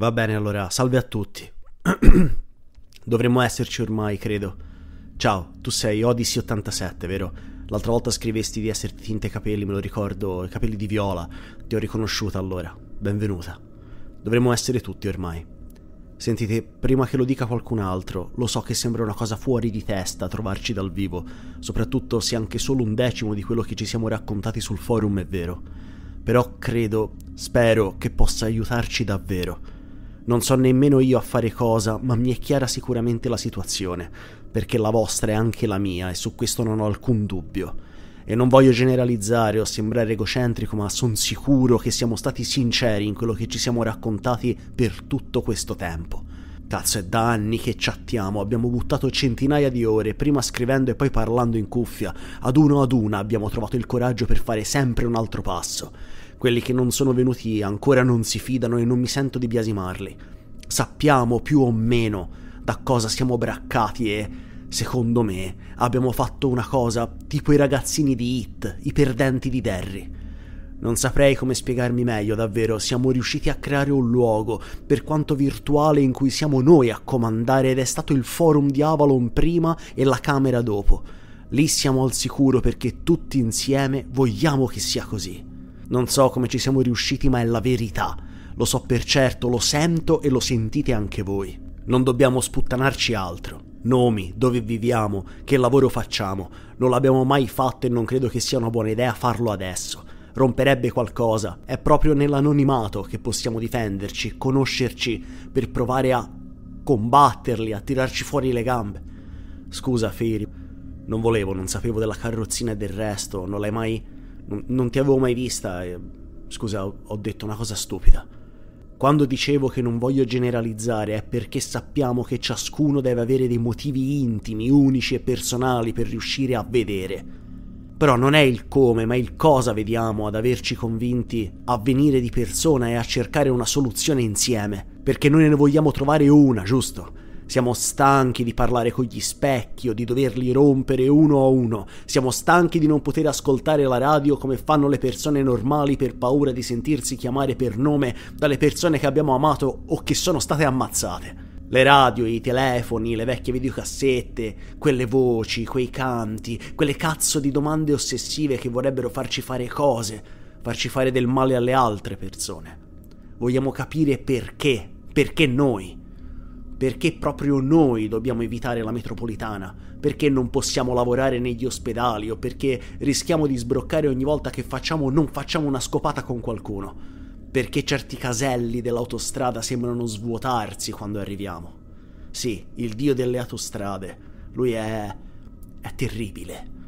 Va bene allora, salve a tutti. Dovremmo esserci ormai, credo. Ciao, tu sei Odyssey87, vero? L'altra volta scrivesti di esserti tinta i capelli, me lo ricordo, i capelli di viola. Ti ho riconosciuta allora. Benvenuta. Dovremmo essere tutti ormai. Sentite, prima che lo dica qualcun altro, lo so che sembra una cosa fuori di testa trovarci dal vivo, soprattutto se anche solo un decimo di quello che ci siamo raccontati sul forum è vero. Però credo, spero che possa aiutarci davvero. Non so nemmeno io a fare cosa, ma mi è chiara sicuramente la situazione, perché la vostra è anche la mia e su questo non ho alcun dubbio. E non voglio generalizzare o sembrare egocentrico, ma son sicuro che siamo stati sinceri in quello che ci siamo raccontati per tutto questo tempo. Cazzo, è da anni che chattiamo, abbiamo buttato centinaia di ore, prima scrivendo e poi parlando in cuffia. Ad uno ad una abbiamo trovato il coraggio per fare sempre un altro passo quelli che non sono venuti ancora non si fidano e non mi sento di biasimarli. Sappiamo più o meno da cosa siamo braccati e, secondo me, abbiamo fatto una cosa tipo i ragazzini di Hit, i perdenti di Derry. Non saprei come spiegarmi meglio, davvero, siamo riusciti a creare un luogo, per quanto virtuale, in cui siamo noi a comandare ed è stato il forum di Avalon prima e la camera dopo. Lì siamo al sicuro perché tutti insieme vogliamo che sia così. Non so come ci siamo riusciti, ma è la verità. Lo so per certo, lo sento e lo sentite anche voi. Non dobbiamo sputtanarci altro. Nomi, dove viviamo, che lavoro facciamo. Non l'abbiamo mai fatto e non credo che sia una buona idea farlo adesso. Romperebbe qualcosa. È proprio nell'anonimato che possiamo difenderci, conoscerci, per provare a combatterli, a tirarci fuori le gambe. Scusa, Feri. Non volevo, non sapevo della carrozzina e del resto, non l'hai mai non, non ti avevo mai vista e... Scusa, ho, ho detto una cosa stupida. Quando dicevo che non voglio generalizzare è perché sappiamo che ciascuno deve avere dei motivi intimi, unici e personali per riuscire a vedere. Però non è il come, ma il cosa vediamo ad averci convinti a venire di persona e a cercare una soluzione insieme, perché noi ne vogliamo trovare una, giusto? Siamo stanchi di parlare con gli specchi o di doverli rompere uno a uno. Siamo stanchi di non poter ascoltare la radio come fanno le persone normali per paura di sentirsi chiamare per nome dalle persone che abbiamo amato o che sono state ammazzate. Le radio, i telefoni, le vecchie videocassette, quelle voci, quei canti, quelle cazzo di domande ossessive che vorrebbero farci fare cose, farci fare del male alle altre persone. Vogliamo capire perché, perché noi. Perché proprio noi dobbiamo evitare la metropolitana? Perché non possiamo lavorare negli ospedali o perché rischiamo di sbroccare ogni volta che facciamo o non facciamo una scopata con qualcuno? Perché certi caselli dell'autostrada sembrano svuotarsi quando arriviamo? Sì, il dio delle autostrade. Lui è... è terribile.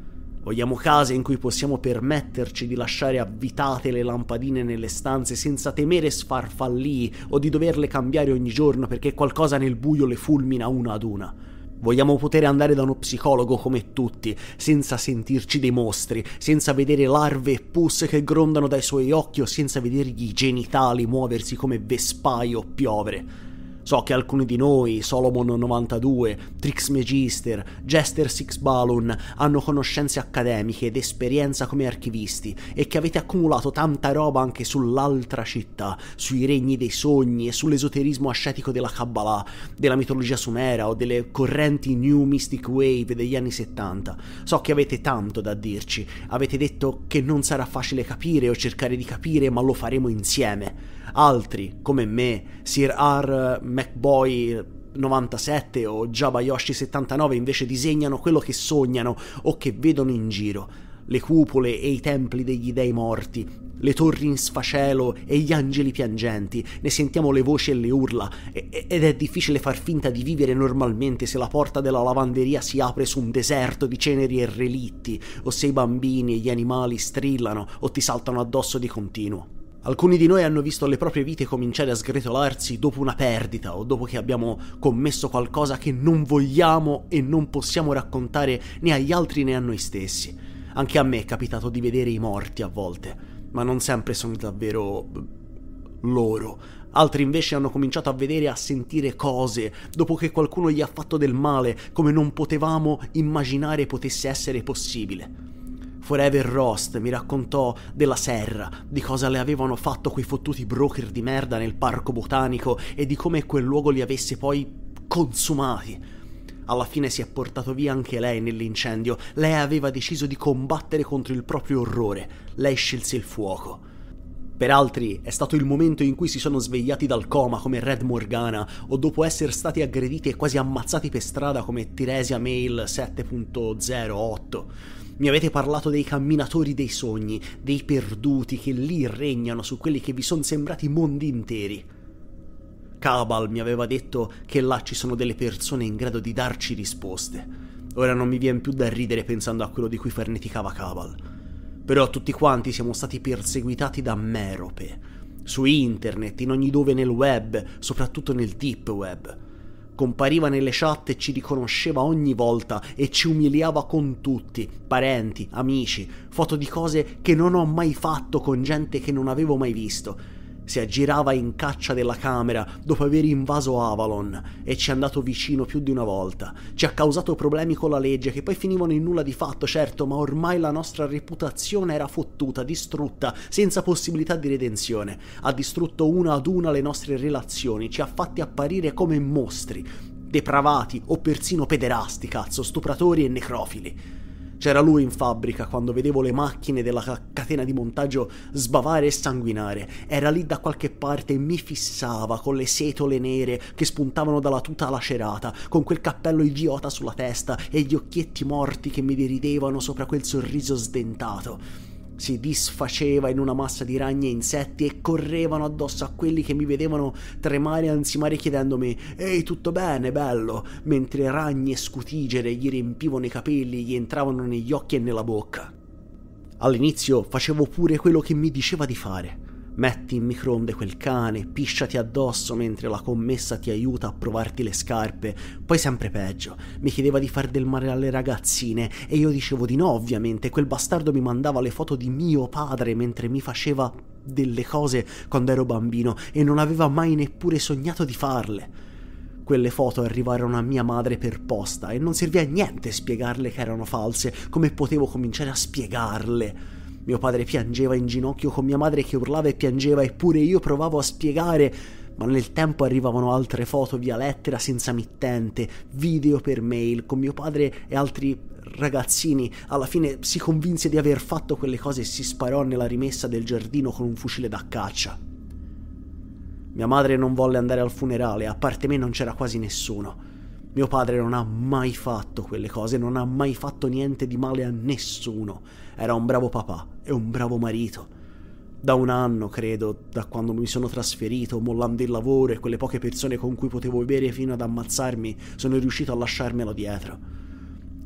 Vogliamo case in cui possiamo permetterci di lasciare avvitate le lampadine nelle stanze senza temere sfarfallii o di doverle cambiare ogni giorno perché qualcosa nel buio le fulmina una ad una. Vogliamo poter andare da uno psicologo come tutti, senza sentirci dei mostri, senza vedere larve e pus che grondano dai suoi occhi o senza vedergli i genitali muoversi come vespaio o piovere. So che alcuni di noi, Solomon92, Trix Magister, Jester Sixbalun, hanno conoscenze accademiche ed esperienza come archivisti e che avete accumulato tanta roba anche sull'altra città, sui regni dei sogni e sull'esoterismo ascetico della Kabbalah, della mitologia sumera o delle correnti New Mystic Wave degli anni 70. So che avete tanto da dirci, avete detto che non sarà facile capire o cercare di capire, ma lo faremo insieme altri come me, Sir R. McBoy 97 o Jabayoshi 79 invece disegnano quello che sognano o che vedono in giro, le cupole e i templi degli dei morti, le torri in sfacelo e gli angeli piangenti, ne sentiamo le voci e le urla, ed è difficile far finta di vivere normalmente se la porta della lavanderia si apre su un deserto di ceneri e relitti, o se i bambini e gli animali strillano o ti saltano addosso di continuo. Alcuni di noi hanno visto le proprie vite cominciare a sgretolarsi dopo una perdita o dopo che abbiamo commesso qualcosa che non vogliamo e non possiamo raccontare né agli altri né a noi stessi. Anche a me è capitato di vedere i morti a volte, ma non sempre sono davvero loro. Altri invece hanno cominciato a vedere e a sentire cose dopo che qualcuno gli ha fatto del male come non potevamo immaginare potesse essere possibile. Forever Rost mi raccontò della serra, di cosa le avevano fatto quei fottuti broker di merda nel parco botanico e di come quel luogo li avesse poi consumati. Alla fine si è portato via anche lei nell'incendio. Lei aveva deciso di combattere contro il proprio orrore. Lei scelse il fuoco. Per altri è stato il momento in cui si sono svegliati dal coma come Red Morgana o dopo essere stati aggrediti e quasi ammazzati per strada come Tiresia Mail 7.08. Mi avete parlato dei camminatori dei sogni, dei perduti che lì regnano su quelli che vi sono sembrati mondi interi. Cabal mi aveva detto che là ci sono delle persone in grado di darci risposte. Ora non mi viene più da ridere pensando a quello di cui farneticava Cabal. Però tutti quanti siamo stati perseguitati da merope. Su internet, in ogni dove nel web, soprattutto nel deep web. Compariva nelle chat e ci riconosceva ogni volta e ci umiliava con tutti, parenti, amici, foto di cose che non ho mai fatto con gente che non avevo mai visto si aggirava in caccia della camera dopo aver invaso Avalon e ci è andato vicino più di una volta. Ci ha causato problemi con la legge che poi finivano in nulla di fatto, certo, ma ormai la nostra reputazione era fottuta, distrutta, senza possibilità di redenzione. Ha distrutto una ad una le nostre relazioni, ci ha fatti apparire come mostri, depravati o persino pederasti, cazzo, stupratori e necrofili. C'era lui in fabbrica quando vedevo le macchine della catena di montaggio sbavare e sanguinare. Era lì da qualche parte e mi fissava con le setole nere che spuntavano dalla tuta lacerata, con quel cappello idiota sulla testa e gli occhietti morti che mi deridevano sopra quel sorriso sdentato si disfaceva in una massa di ragni e insetti e correvano addosso a quelli che mi vedevano tremare e ansimare chiedendomi «Ehi, tutto bene, bello?» mentre ragni e scutigere gli riempivano i capelli, gli entravano negli occhi e nella bocca. All'inizio facevo pure quello che mi diceva di fare. Metti in microonde quel cane, pisciati addosso mentre la commessa ti aiuta a provarti le scarpe. Poi sempre peggio, mi chiedeva di far del male alle ragazzine e io dicevo di no, ovviamente. Quel bastardo mi mandava le foto di mio padre mentre mi faceva delle cose quando ero bambino e non aveva mai neppure sognato di farle. Quelle foto arrivarono a mia madre per posta e non servì a niente spiegarle che erano false, come potevo cominciare a spiegarle. Mio padre piangeva in ginocchio con mia madre che urlava e piangeva eppure io provavo a spiegare, ma nel tempo arrivavano altre foto via lettera senza mittente, video per mail con mio padre e altri ragazzini. Alla fine si convinse di aver fatto quelle cose e si sparò nella rimessa del giardino con un fucile da caccia. Mia madre non volle andare al funerale, a parte me non c'era quasi nessuno. Mio padre non ha mai fatto quelle cose, non ha mai fatto niente di male a nessuno. Era un bravo papà e un bravo marito. Da un anno, credo, da quando mi sono trasferito, mollando il lavoro e quelle poche persone con cui potevo bere fino ad ammazzarmi, sono riuscito a lasciarmelo dietro.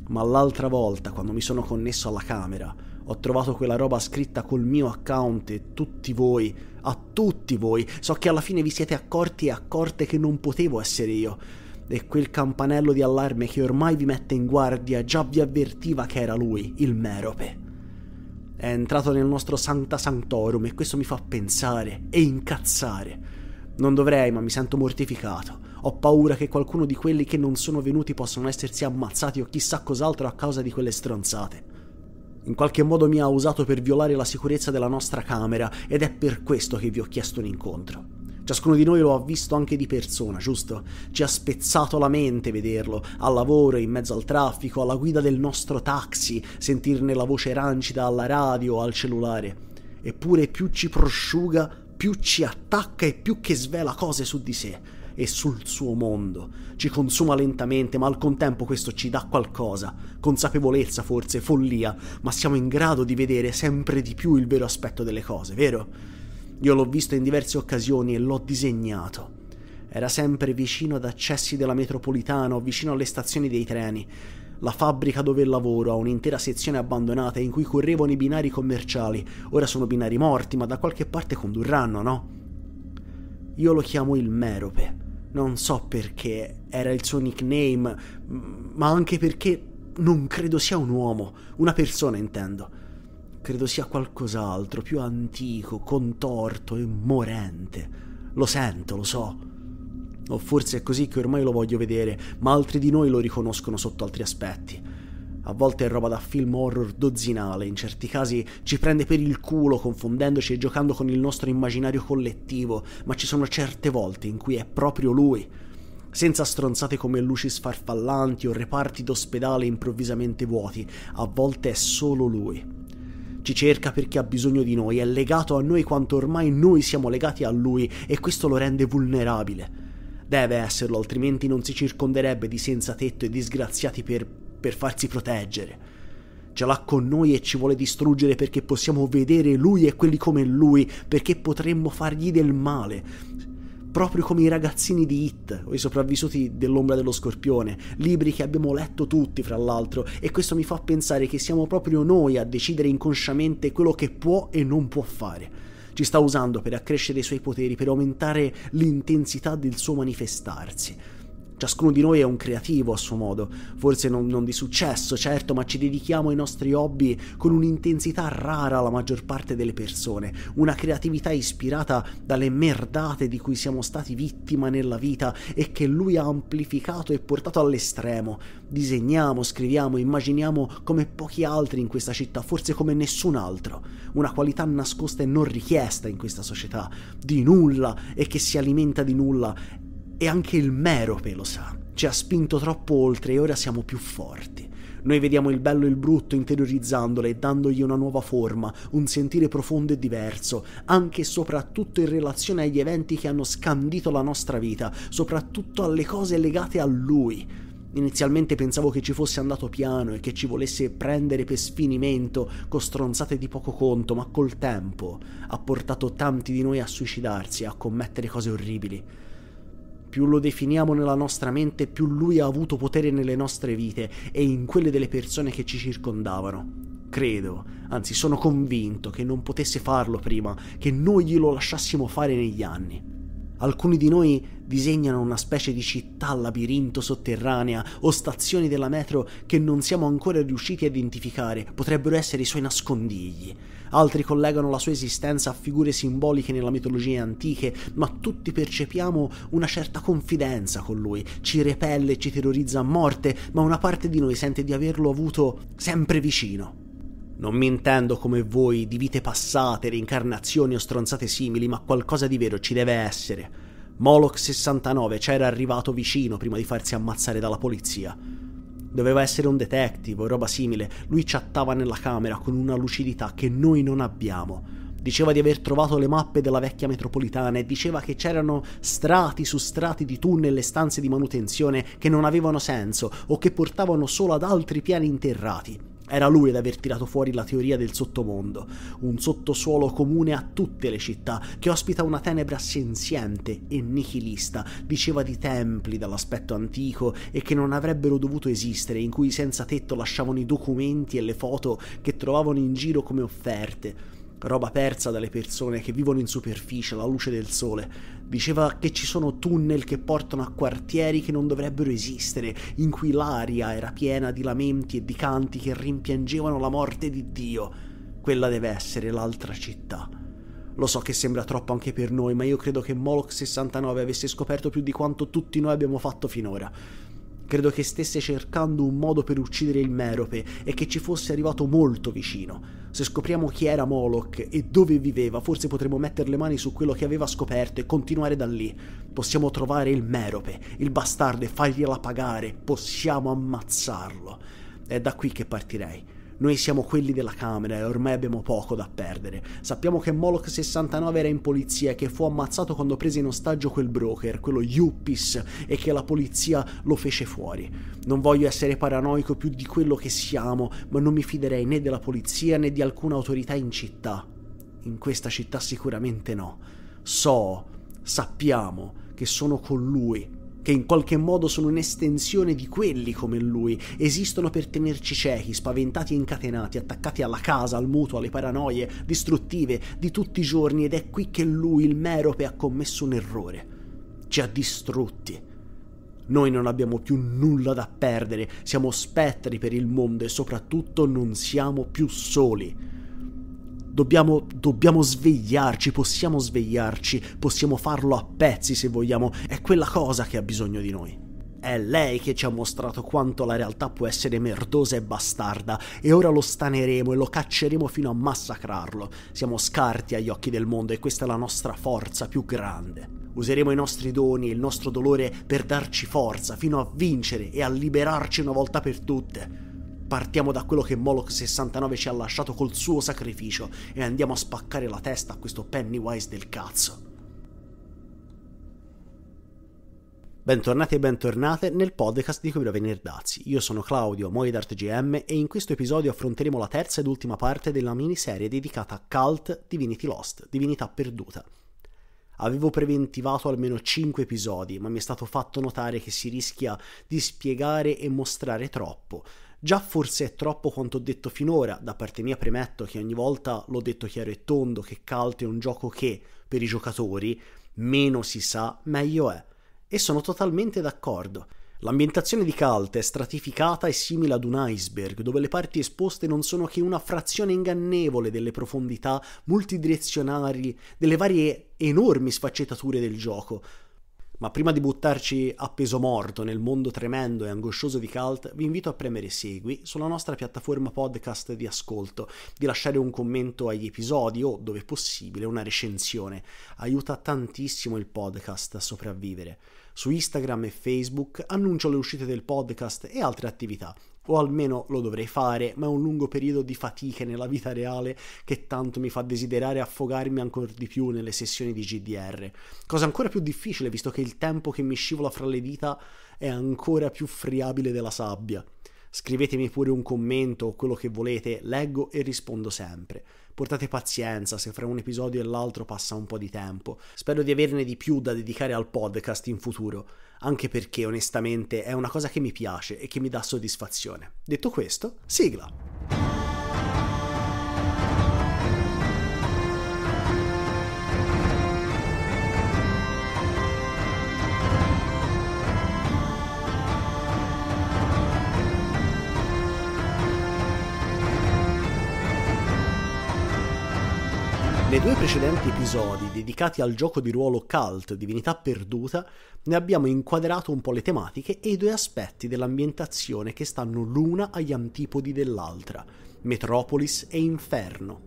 Ma l'altra volta, quando mi sono connesso alla camera, ho trovato quella roba scritta col mio account e tutti voi, a tutti voi, so che alla fine vi siete accorti e accorte che non potevo essere io e quel campanello di allarme che ormai vi mette in guardia già vi avvertiva che era lui, il Merope. È entrato nel nostro Santa Sanctorum e questo mi fa pensare e incazzare. Non dovrei, ma mi sento mortificato. Ho paura che qualcuno di quelli che non sono venuti possano essersi ammazzati o chissà cos'altro a causa di quelle stronzate. In qualche modo mi ha usato per violare la sicurezza della nostra camera ed è per questo che vi ho chiesto un incontro. Ciascuno di noi lo ha visto anche di persona, giusto? Ci ha spezzato la mente vederlo, al lavoro, in mezzo al traffico, alla guida del nostro taxi, sentirne la voce rancida alla radio o al cellulare. Eppure più ci prosciuga, più ci attacca e più che svela cose su di sé e sul suo mondo. Ci consuma lentamente, ma al contempo questo ci dà qualcosa, consapevolezza forse, follia, ma siamo in grado di vedere sempre di più il vero aspetto delle cose, vero? Io l'ho visto in diverse occasioni e l'ho disegnato. Era sempre vicino ad accessi della metropolitana o vicino alle stazioni dei treni. La fabbrica dove lavoro ha un'intera sezione abbandonata in cui correvano i binari commerciali. Ora sono binari morti, ma da qualche parte condurranno, no? Io lo chiamo il Merope. Non so perché era il suo nickname, ma anche perché non credo sia un uomo, una persona intendo credo sia qualcos'altro, più antico, contorto e morente. Lo sento, lo so. O forse è così che ormai lo voglio vedere, ma altri di noi lo riconoscono sotto altri aspetti. A volte è roba da film horror dozzinale, in certi casi ci prende per il culo confondendoci e giocando con il nostro immaginario collettivo, ma ci sono certe volte in cui è proprio lui. Senza stronzate come luci sfarfallanti o reparti d'ospedale improvvisamente vuoti, a volte è solo lui ci cerca perché ha bisogno di noi, è legato a noi quanto ormai noi siamo legati a lui e questo lo rende vulnerabile. Deve esserlo, altrimenti non si circonderebbe di senza tetto e disgraziati per, per farsi proteggere. Ce l'ha con noi e ci vuole distruggere perché possiamo vedere lui e quelli come lui, perché potremmo fargli del male proprio come i ragazzini di Hit o i sopravvissuti dell'ombra dello scorpione, libri che abbiamo letto tutti fra l'altro e questo mi fa pensare che siamo proprio noi a decidere inconsciamente quello che può e non può fare. Ci sta usando per accrescere i suoi poteri, per aumentare l'intensità del suo manifestarsi. Ciascuno di noi è un creativo a suo modo, forse non, non, di successo, certo, ma ci dedichiamo ai nostri hobby con un'intensità rara alla maggior parte delle persone, una creatività ispirata dalle merdate di cui siamo stati vittima nella vita e che lui ha amplificato e portato all'estremo. Disegniamo, scriviamo, immaginiamo come pochi altri in questa città, forse come nessun altro, una qualità nascosta e non richiesta in questa società, di nulla e che si alimenta di nulla e anche il Merope lo sa, ci ha spinto troppo oltre e ora siamo più forti. Noi vediamo il bello e il brutto interiorizzandole e dandogli una nuova forma, un sentire profondo e diverso, anche e soprattutto in relazione agli eventi che hanno scandito la nostra vita, soprattutto alle cose legate a lui. Inizialmente pensavo che ci fosse andato piano e che ci volesse prendere per sfinimento con stronzate di poco conto, ma col tempo ha portato tanti di noi a suicidarsi e a commettere cose orribili più lo definiamo nella nostra mente, più lui ha avuto potere nelle nostre vite e in quelle delle persone che ci circondavano. Credo, anzi sono convinto che non potesse farlo prima, che noi glielo lasciassimo fare negli anni. Alcuni di noi disegnano una specie di città labirinto sotterranea o stazioni della metro che non siamo ancora riusciti a identificare, potrebbero essere i suoi nascondigli altri collegano la sua esistenza a figure simboliche nella mitologia antiche, ma tutti percepiamo una certa confidenza con lui, ci repelle, ci terrorizza a morte, ma una parte di noi sente di averlo avuto sempre vicino. Non mi intendo come voi di vite passate, reincarnazioni o stronzate simili, ma qualcosa di vero ci deve essere. Moloch 69 c'era arrivato vicino prima di farsi ammazzare dalla polizia. Doveva essere un detective o roba simile, lui chattava nella camera con una lucidità che noi non abbiamo. Diceva di aver trovato le mappe della vecchia metropolitana e diceva che c'erano strati su strati di tunnel e stanze di manutenzione che non avevano senso o che portavano solo ad altri piani interrati. Era lui ad aver tirato fuori la teoria del sottomondo, un sottosuolo comune a tutte le città, che ospita una tenebra senziente e nichilista, diceva di templi dall'aspetto antico e che non avrebbero dovuto esistere, in cui i senza tetto lasciavano i documenti e le foto che trovavano in giro come offerte roba persa dalle persone che vivono in superficie alla luce del sole. Diceva che ci sono tunnel che portano a quartieri che non dovrebbero esistere, in cui l'aria era piena di lamenti e di canti che rimpiangevano la morte di Dio. Quella deve essere l'altra città. Lo so che sembra troppo anche per noi, ma io credo che Moloch 69 avesse scoperto più di quanto tutti noi abbiamo fatto finora. Credo che stesse cercando un modo per uccidere il Merope e che ci fosse arrivato molto vicino. Se scopriamo chi era Moloch e dove viveva, forse potremo mettere le mani su quello che aveva scoperto e continuare da lì. Possiamo trovare il Merope, il bastardo e fargliela pagare. Possiamo ammazzarlo. È da qui che partirei. Noi siamo quelli della Camera e ormai abbiamo poco da perdere. Sappiamo che Moloch 69 era in polizia e che fu ammazzato quando prese in ostaggio quel broker, quello Yuppis, e che la polizia lo fece fuori. Non voglio essere paranoico più di quello che siamo, ma non mi fiderei né della polizia né di alcuna autorità in città. In questa città sicuramente no. So, sappiamo che sono con lui che in qualche modo sono un'estensione di quelli come lui, esistono per tenerci ciechi, spaventati e incatenati, attaccati alla casa, al mutuo, alle paranoie distruttive di tutti i giorni ed è qui che lui, il merope, ha commesso un errore. Ci ha distrutti. Noi non abbiamo più nulla da perdere, siamo spettri per il mondo e soprattutto non siamo più soli. Dobbiamo, dobbiamo svegliarci, possiamo svegliarci, possiamo farlo a pezzi se vogliamo, è quella cosa che ha bisogno di noi. È lei che ci ha mostrato quanto la realtà può essere merdosa e bastarda e ora lo staneremo e lo cacceremo fino a massacrarlo. Siamo scarti agli occhi del mondo e questa è la nostra forza più grande. Useremo i nostri doni e il nostro dolore per darci forza fino a vincere e a liberarci una volta per tutte. Partiamo da quello che Moloch 69 ci ha lasciato col suo sacrificio e andiamo a spaccare la testa a questo Pennywise del cazzo. Bentornati e bentornate nel podcast di Cobra Venerdazzi. Io sono Claudio, Moi d'ArtGM e in questo episodio affronteremo la terza ed ultima parte della miniserie dedicata a Cult Divinity Lost, Divinità Perduta. Avevo preventivato almeno 5 episodi, ma mi è stato fatto notare che si rischia di spiegare e mostrare troppo, Già forse è troppo quanto ho detto finora, da parte mia premetto che ogni volta l'ho detto chiaro e tondo che Cult è un gioco che, per i giocatori, meno si sa, meglio è. E sono totalmente d'accordo. L'ambientazione di Cult è stratificata e simile ad un iceberg, dove le parti esposte non sono che una frazione ingannevole delle profondità multidirezionali delle varie enormi sfaccettature del gioco. Ma prima di buttarci a peso morto nel mondo tremendo e angoscioso di Cult, vi invito a premere segui sulla nostra piattaforma podcast di ascolto, di lasciare un commento agli episodi o, dove possibile, una recensione. Aiuta tantissimo il podcast a sopravvivere. Su Instagram e Facebook annuncio le uscite del podcast e altre attività o almeno lo dovrei fare, ma è un lungo periodo di fatiche nella vita reale che tanto mi fa desiderare affogarmi ancora di più nelle sessioni di GDR. Cosa ancora più difficile visto che il tempo che mi scivola fra le dita è ancora più friabile della sabbia. Scrivetemi pure un commento o quello che volete, leggo e rispondo sempre. Portate pazienza se fra un episodio e l'altro passa un po' di tempo. Spero di averne di più da dedicare al podcast in futuro anche perché onestamente è una cosa che mi piace e che mi dà soddisfazione. Detto questo, sigla! Nei due precedenti episodi dedicati al gioco di ruolo cult Divinità Perduta, ne abbiamo inquadrato un po' le tematiche e i due aspetti dell'ambientazione che stanno l'una agli antipodi dell'altra, Metropolis e Inferno.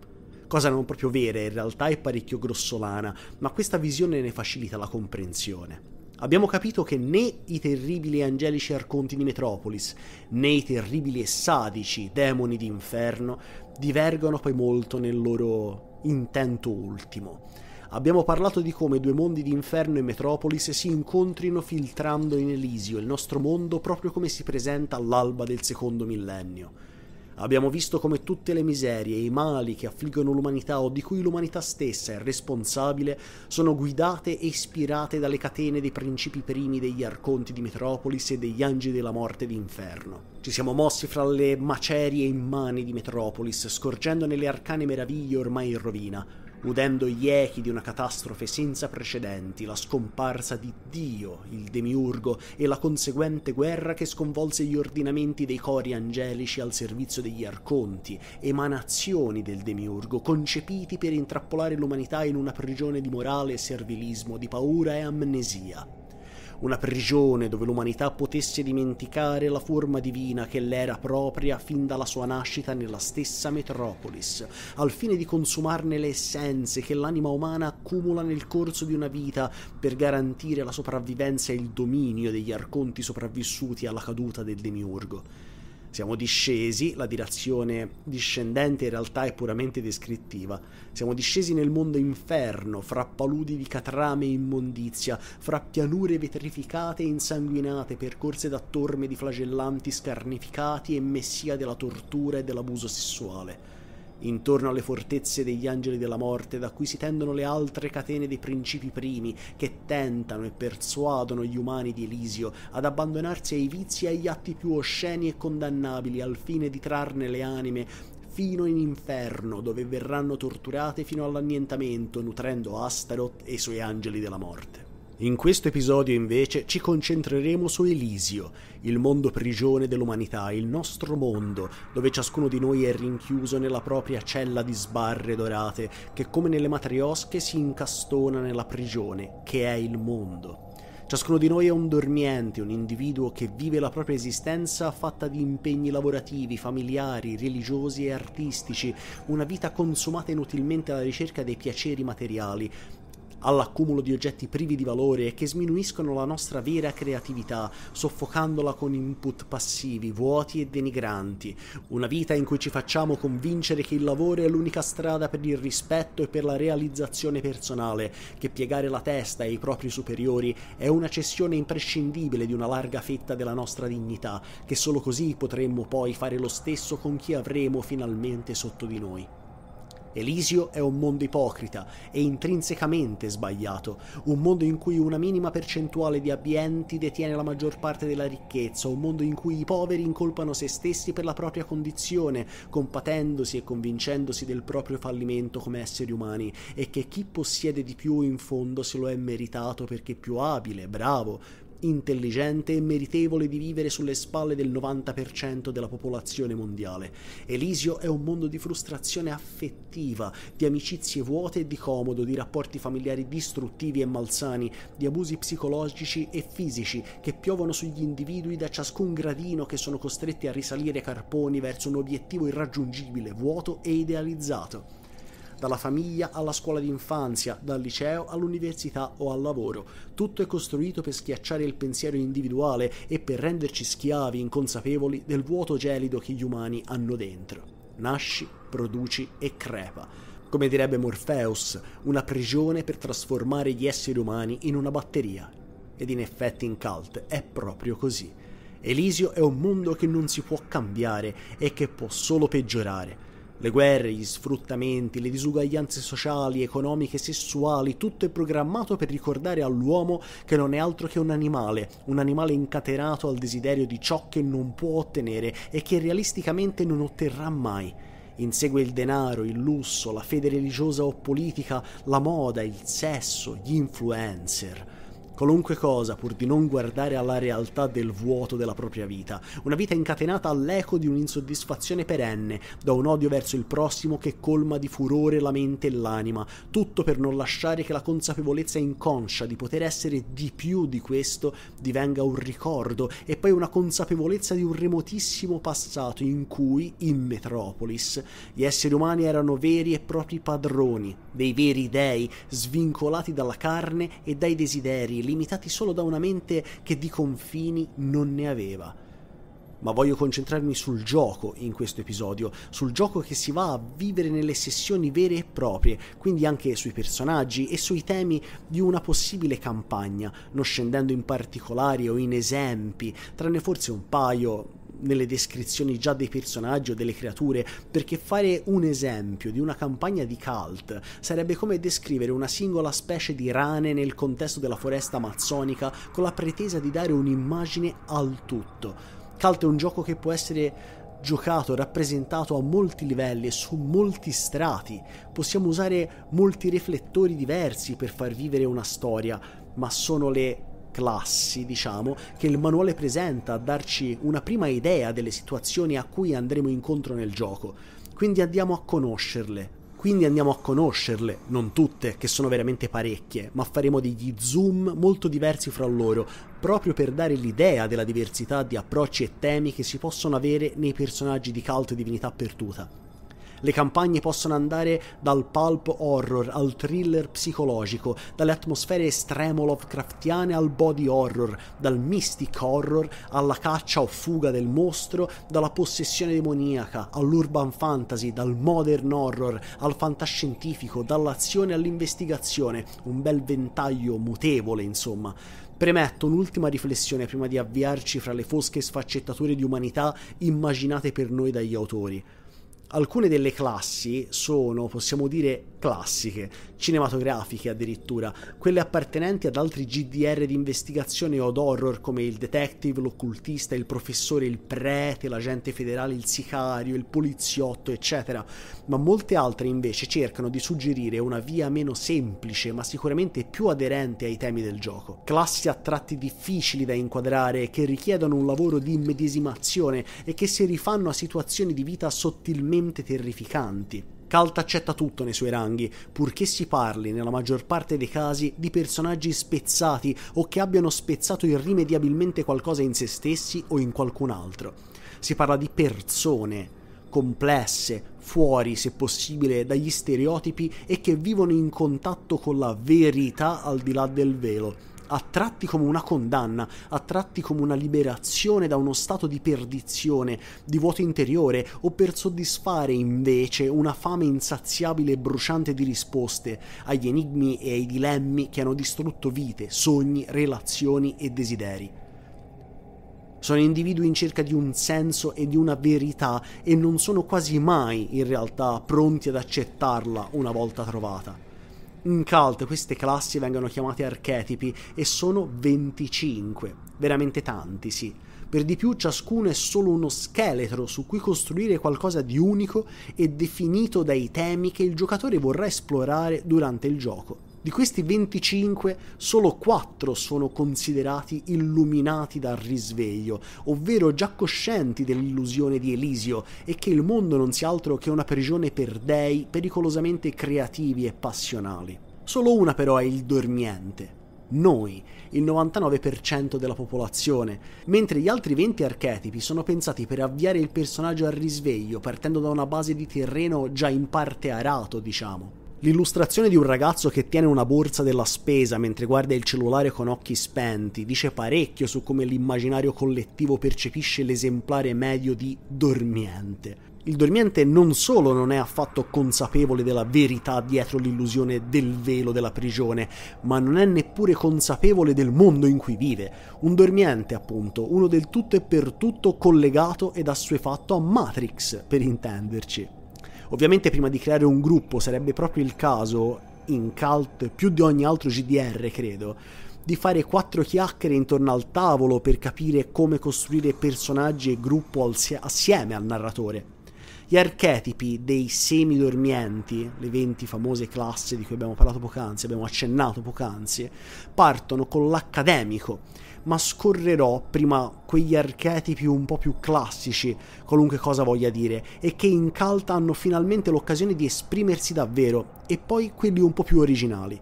Cosa non proprio vera, in realtà è parecchio grossolana, ma questa visione ne facilita la comprensione. Abbiamo capito che né i terribili e angelici arconti di Metropolis, né i terribili e sadici demoni di Inferno divergono poi molto nel loro intento ultimo. Abbiamo parlato di come due mondi di inferno e metropolis si incontrino filtrando in Elisio, il nostro mondo, proprio come si presenta all'alba del secondo millennio. Abbiamo visto come tutte le miserie e i mali che affliggono l'umanità o di cui l'umanità stessa è responsabile sono guidate e ispirate dalle catene dei principi primi degli arconti di Metropolis e degli angeli della morte d'inferno. Ci siamo mossi fra le macerie immani di Metropolis, scorgendo nelle arcane meraviglie ormai in rovina, udendo gli echi di una catastrofe senza precedenti, la scomparsa di Dio, il demiurgo, e la conseguente guerra che sconvolse gli ordinamenti dei cori angelici al servizio degli arconti, emanazioni del demiurgo, concepiti per intrappolare l'umanità in una prigione di morale e servilismo, di paura e amnesia una prigione dove l'umanità potesse dimenticare la forma divina che le era propria fin dalla sua nascita nella stessa metropolis, al fine di consumarne le essenze che l'anima umana accumula nel corso di una vita per garantire la sopravvivenza e il dominio degli arconti sopravvissuti alla caduta del demiurgo. Siamo discesi, la direzione discendente in realtà è puramente descrittiva. Siamo discesi nel mondo inferno, fra paludi di catrame e immondizia, fra pianure vetrificate e insanguinate, percorse da torme di flagellanti scarnificati e messia della tortura e dell'abuso sessuale intorno alle fortezze degli angeli della morte da cui si tendono le altre catene dei principi primi che tentano e persuadono gli umani di Elisio ad abbandonarsi ai vizi e agli atti più osceni e condannabili al fine di trarne le anime fino in inferno dove verranno torturate fino all'annientamento nutrendo Astaroth e i suoi angeli della morte. In questo episodio invece ci concentreremo su Elisio, il mondo prigione dell'umanità, il nostro mondo, dove ciascuno di noi è rinchiuso nella propria cella di sbarre dorate, che come nelle matriosche si incastona nella prigione, che è il mondo. Ciascuno di noi è un dormiente, un individuo che vive la propria esistenza fatta di impegni lavorativi, familiari, religiosi e artistici, una vita consumata inutilmente alla ricerca dei piaceri materiali, all'accumulo di oggetti privi di valore e che sminuiscono la nostra vera creatività, soffocandola con input passivi, vuoti e denigranti. Una vita in cui ci facciamo convincere che il lavoro è l'unica strada per il rispetto e per la realizzazione personale, che piegare la testa ai propri superiori è una cessione imprescindibile di una larga fetta della nostra dignità, che solo così potremmo poi fare lo stesso con chi avremo finalmente sotto di noi. Elisio è un mondo ipocrita e intrinsecamente sbagliato, un mondo in cui una minima percentuale di abbienti detiene la maggior parte della ricchezza, un mondo in cui i poveri incolpano se stessi per la propria condizione, compatendosi e convincendosi del proprio fallimento come esseri umani e che chi possiede di più in fondo se lo è meritato perché più abile, bravo, intelligente e meritevole di vivere sulle spalle del 90% della popolazione mondiale. Elisio è un mondo di frustrazione affettiva, di amicizie vuote e di comodo, di rapporti familiari distruttivi e malsani, di abusi psicologici e fisici che piovono sugli individui da ciascun gradino che sono costretti a risalire carponi verso un obiettivo irraggiungibile, vuoto e idealizzato dalla famiglia alla scuola d'infanzia, dal liceo all'università o al lavoro. Tutto è costruito per schiacciare il pensiero individuale e per renderci schiavi inconsapevoli del vuoto gelido che gli umani hanno dentro. Nasci, produci e crepa. Come direbbe Morpheus, una prigione per trasformare gli esseri umani in una batteria. Ed in effetti in Cult è proprio così. Elisio è un mondo che non si può cambiare e che può solo peggiorare. Le guerre, gli sfruttamenti, le disuguaglianze sociali, economiche sessuali, tutto è programmato per ricordare all'uomo che non è altro che un animale, un animale incatenato al desiderio di ciò che non può ottenere e che realisticamente non otterrà mai. Insegue il denaro, il lusso, la fede religiosa o politica, la moda, il sesso, gli influencer qualunque cosa pur di non guardare alla realtà del vuoto della propria vita, una vita incatenata all'eco di un'insoddisfazione perenne, da un odio verso il prossimo che colma di furore la mente e l'anima, tutto per non lasciare che la consapevolezza inconscia di poter essere di più di questo divenga un ricordo e poi una consapevolezza di un remotissimo passato in cui, in Metropolis, gli esseri umani erano veri e propri padroni, dei veri dei, svincolati dalla carne e dai desideri limitati solo da una mente che di confini non ne aveva. Ma voglio concentrarmi sul gioco in questo episodio, sul gioco che si va a vivere nelle sessioni vere e proprie, quindi anche sui personaggi e sui temi di una possibile campagna, non scendendo in particolari o in esempi, tranne forse un paio, nelle descrizioni già dei personaggi o delle creature, perché fare un esempio di una campagna di cult sarebbe come descrivere una singola specie di rane nel contesto della foresta amazzonica con la pretesa di dare un'immagine al tutto. Cult è un gioco che può essere giocato, rappresentato a molti livelli e su molti strati. Possiamo usare molti riflettori diversi per far vivere una storia, ma sono le classi, diciamo, che il manuale presenta a darci una prima idea delle situazioni a cui andremo incontro nel gioco. Quindi andiamo a conoscerle. Quindi andiamo a conoscerle, non tutte, che sono veramente parecchie, ma faremo degli zoom molto diversi fra loro, proprio per dare l'idea della diversità di approcci e temi che si possono avere nei personaggi di cult e divinità perduta. Le campagne possono andare dal pulp horror al thriller psicologico, dalle atmosfere estremo Lovecraftiane al body horror, dal mystic horror alla caccia o fuga del mostro, dalla possessione demoniaca all'urban fantasy, dal modern horror al fantascientifico, dall'azione all'investigazione, un bel ventaglio mutevole, insomma. Premetto un'ultima riflessione prima di avviarci fra le fosche sfaccettature di umanità immaginate per noi dagli autori alcune delle classi sono, possiamo dire, classiche, cinematografiche addirittura, quelle appartenenti ad altri GDR di investigazione o horror come il detective, l'occultista, il professore, il prete, l'agente federale, il sicario, il poliziotto, eccetera, ma molte altre invece cercano di suggerire una via meno semplice ma sicuramente più aderente ai temi del gioco. Classi a tratti difficili da inquadrare che richiedono un lavoro di immedesimazione e che si rifanno a situazioni di vita sottilmente terrificanti. Kalt accetta tutto nei suoi ranghi, purché si parli nella maggior parte dei casi di personaggi spezzati o che abbiano spezzato irrimediabilmente qualcosa in se stessi o in qualcun altro. Si parla di persone complesse, fuori se possibile dagli stereotipi e che vivono in contatto con la verità al di là del velo, a tratti come una condanna, a tratti come una liberazione da uno stato di perdizione, di vuoto interiore, o per soddisfare invece una fame insaziabile e bruciante di risposte agli enigmi e ai dilemmi che hanno distrutto vite, sogni, relazioni e desideri. Sono individui in cerca di un senso e di una verità e non sono quasi mai in realtà pronti ad accettarla una volta trovata in cult queste classi vengono chiamate archetipi e sono 25, veramente tanti, sì. Per di più ciascuno è solo uno scheletro su cui costruire qualcosa di unico e definito dai temi che il giocatore vorrà esplorare durante il gioco. Di questi 25, solo 4 sono considerati illuminati dal risveglio, ovvero già coscienti dell'illusione di Elisio e che il mondo non sia altro che una prigione per dei pericolosamente creativi e passionali. Solo una però è il dormiente, noi, il 99% della popolazione, mentre gli altri 20 archetipi sono pensati per avviare il personaggio al risveglio partendo da una base di terreno già in parte arato, diciamo. L'illustrazione di un ragazzo che tiene una borsa della spesa mentre guarda il cellulare con occhi spenti dice parecchio su come l'immaginario collettivo percepisce l'esemplare medio di dormiente. Il dormiente non solo non è affatto consapevole della verità dietro l'illusione del velo della prigione, ma non è neppure consapevole del mondo in cui vive. Un dormiente, appunto, uno del tutto e per tutto collegato ed assuefatto a Matrix, per intenderci. Ovviamente prima di creare un gruppo sarebbe proprio il caso, in Cult più di ogni altro GDR credo, di fare quattro chiacchiere intorno al tavolo per capire come costruire personaggi e gruppo assieme al narratore. Gli archetipi dei semi dormienti, le 20 famose classi di cui abbiamo parlato poc'anzi, abbiamo accennato poc'anzi, partono con l'accademico, ma scorrerò prima quegli archetipi un po' più classici, qualunque cosa voglia dire, e che in Calta hanno finalmente l'occasione di esprimersi davvero, e poi quelli un po' più originali.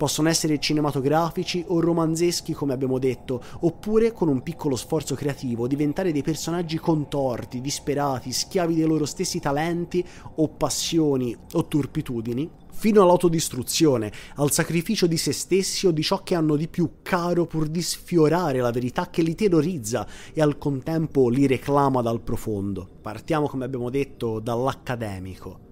Possono essere cinematografici o romanzeschi come abbiamo detto, oppure con un piccolo sforzo creativo diventare dei personaggi contorti, disperati, schiavi dei loro stessi talenti o passioni o turpitudini fino all'autodistruzione, al sacrificio di se stessi o di ciò che hanno di più caro pur di sfiorare la verità che li terrorizza e al contempo li reclama dal profondo. Partiamo, come abbiamo detto, dall'accademico.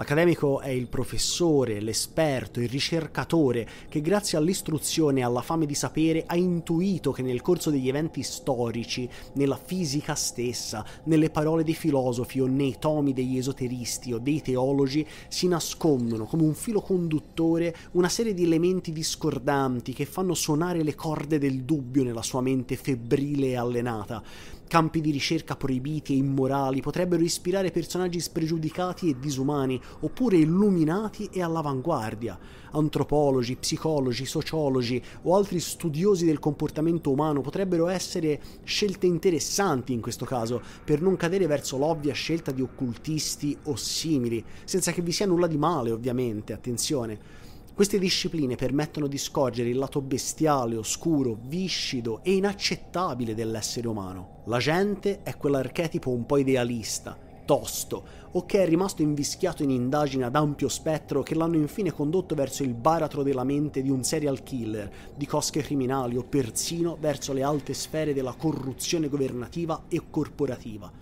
L'accademico è il professore, l'esperto, il ricercatore che grazie all'istruzione e alla fame di sapere ha intuito che nel corso degli eventi storici, nella fisica stessa, nelle parole dei filosofi o nei tomi degli esoteristi o dei teologi si nascondono come un filo conduttore una serie di elementi discordanti che fanno suonare le corde del dubbio nella sua mente febbrile e allenata Campi di ricerca proibiti e immorali potrebbero ispirare personaggi spregiudicati e disumani, oppure illuminati e all'avanguardia. Antropologi, psicologi, sociologi o altri studiosi del comportamento umano potrebbero essere scelte interessanti in questo caso, per non cadere verso l'ovvia scelta di occultisti o simili, senza che vi sia nulla di male ovviamente, attenzione queste discipline permettono di scorgere il lato bestiale, oscuro, viscido e inaccettabile dell'essere umano. La gente è quell'archetipo un po' idealista, tosto, o che è rimasto invischiato in indagini ad ampio spettro che l'hanno infine condotto verso il baratro della mente di un serial killer, di cosche criminali o persino verso le alte sfere della corruzione governativa e corporativa.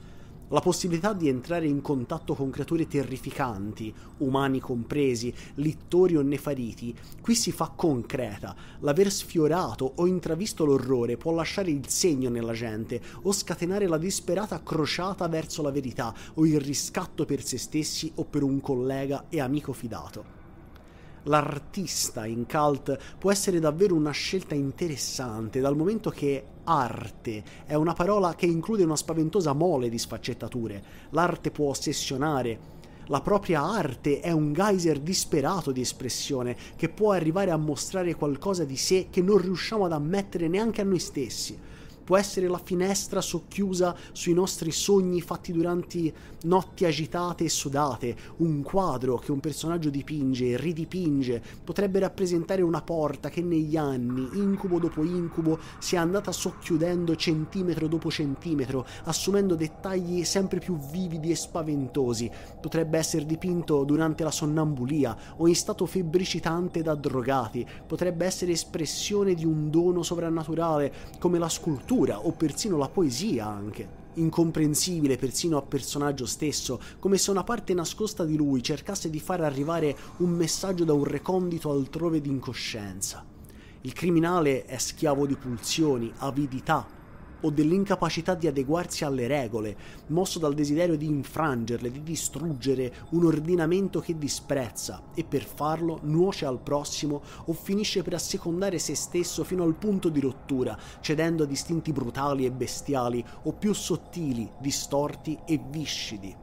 La possibilità di entrare in contatto con creature terrificanti, umani compresi, littori o nefariti, qui si fa concreta. L'aver sfiorato o intravisto l'orrore può lasciare il segno nella gente o scatenare la disperata crociata verso la verità o il riscatto per se stessi o per un collega e amico fidato l'artista in cult può essere davvero una scelta interessante dal momento che arte è una parola che include una spaventosa mole di sfaccettature. L'arte può ossessionare. La propria arte è un geyser disperato di espressione che può arrivare a mostrare qualcosa di sé che non riusciamo ad ammettere neanche a noi stessi può essere la finestra socchiusa sui nostri sogni fatti durante notti agitate e sudate, un quadro che un personaggio dipinge e ridipinge, potrebbe rappresentare una porta che negli anni, incubo dopo incubo, si è andata socchiudendo centimetro dopo centimetro, assumendo dettagli sempre più vividi e spaventosi, potrebbe essere dipinto durante la sonnambulia o in stato febbricitante da drogati, potrebbe essere espressione di un dono sovrannaturale come la scultura letteratura o persino la poesia anche incomprensibile persino a personaggio stesso, come se una parte nascosta di lui cercasse di far arrivare un messaggio da un recondito altrove di incoscienza. Il criminale è schiavo di pulsioni, avidità, o dell'incapacità di adeguarsi alle regole, mosso dal desiderio di infrangerle, di distruggere un ordinamento che disprezza e per farlo nuoce al prossimo o finisce per assecondare se stesso fino al punto di rottura, cedendo a distinti brutali e bestiali o più sottili, distorti e viscidi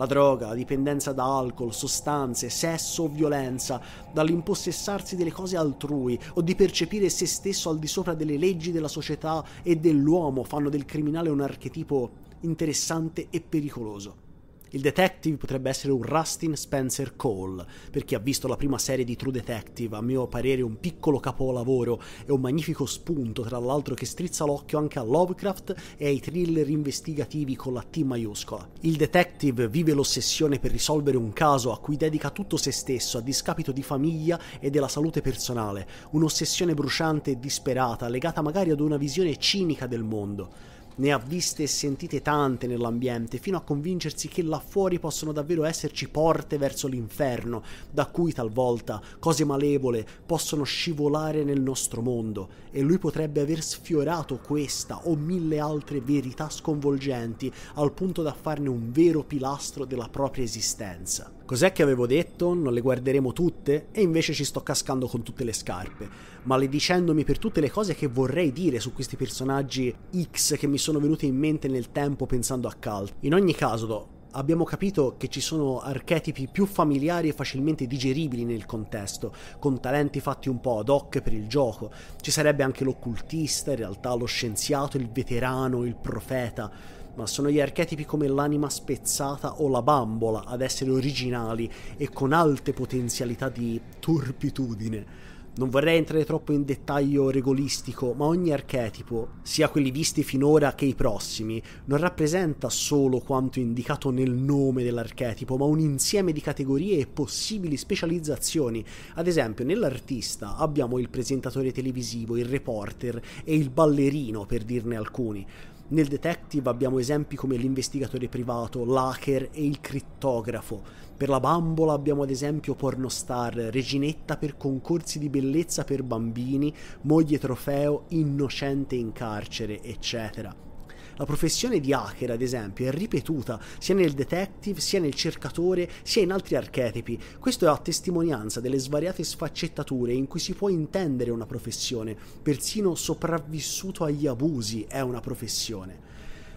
la droga, la dipendenza da alcol, sostanze, sesso o violenza, dall'impossessarsi delle cose altrui o di percepire se stesso al di sopra delle leggi della società e dell'uomo fanno del criminale un archetipo interessante e pericoloso. Il detective potrebbe essere un Rustin Spencer Cole, per chi ha visto la prima serie di True Detective, a mio parere un piccolo capolavoro e un magnifico spunto, tra l'altro che strizza l'occhio anche a Lovecraft e ai thriller investigativi con la T maiuscola. Il detective vive l'ossessione per risolvere un caso a cui dedica tutto se stesso a discapito di famiglia e della salute personale, un'ossessione bruciante e disperata, legata magari ad una visione cinica del mondo. Ne ha viste e sentite tante nell'ambiente, fino a convincersi che là fuori possono davvero esserci porte verso l'inferno, da cui talvolta cose malevole possono scivolare nel nostro mondo, e lui potrebbe aver sfiorato questa o mille altre verità sconvolgenti al punto da farne un vero pilastro della propria esistenza. Cos'è che avevo detto? Non le guarderemo tutte? E invece ci sto cascando con tutte le scarpe, maledicendomi per tutte le cose che vorrei dire su questi personaggi X che mi sono venute in mente nel tempo pensando a Cult. In ogni caso, abbiamo capito che ci sono archetipi più familiari e facilmente digeribili nel contesto, con talenti fatti un po' ad hoc per il gioco. Ci sarebbe anche l'occultista, in realtà lo scienziato, il veterano, il profeta ma sono gli archetipi come l'anima spezzata o la bambola ad essere originali e con alte potenzialità di turpitudine. Non vorrei entrare troppo in dettaglio regolistico, ma ogni archetipo, sia quelli visti finora che i prossimi, non rappresenta solo quanto indicato nel nome dell'archetipo, ma un insieme di categorie e possibili specializzazioni. Ad esempio, nell'artista abbiamo il presentatore televisivo, il reporter e il ballerino, per dirne alcuni. Nel detective abbiamo esempi come l'investigatore privato, l'hacker e il crittografo. Per la bambola abbiamo ad esempio pornostar, reginetta per concorsi di bellezza per bambini, moglie trofeo, innocente in carcere, eccetera. La professione di hacker, ad esempio, è ripetuta sia nel detective, sia nel cercatore, sia in altri archetipi. Questo è a testimonianza delle svariate sfaccettature in cui si può intendere una professione. Persino sopravvissuto agli abusi è una professione.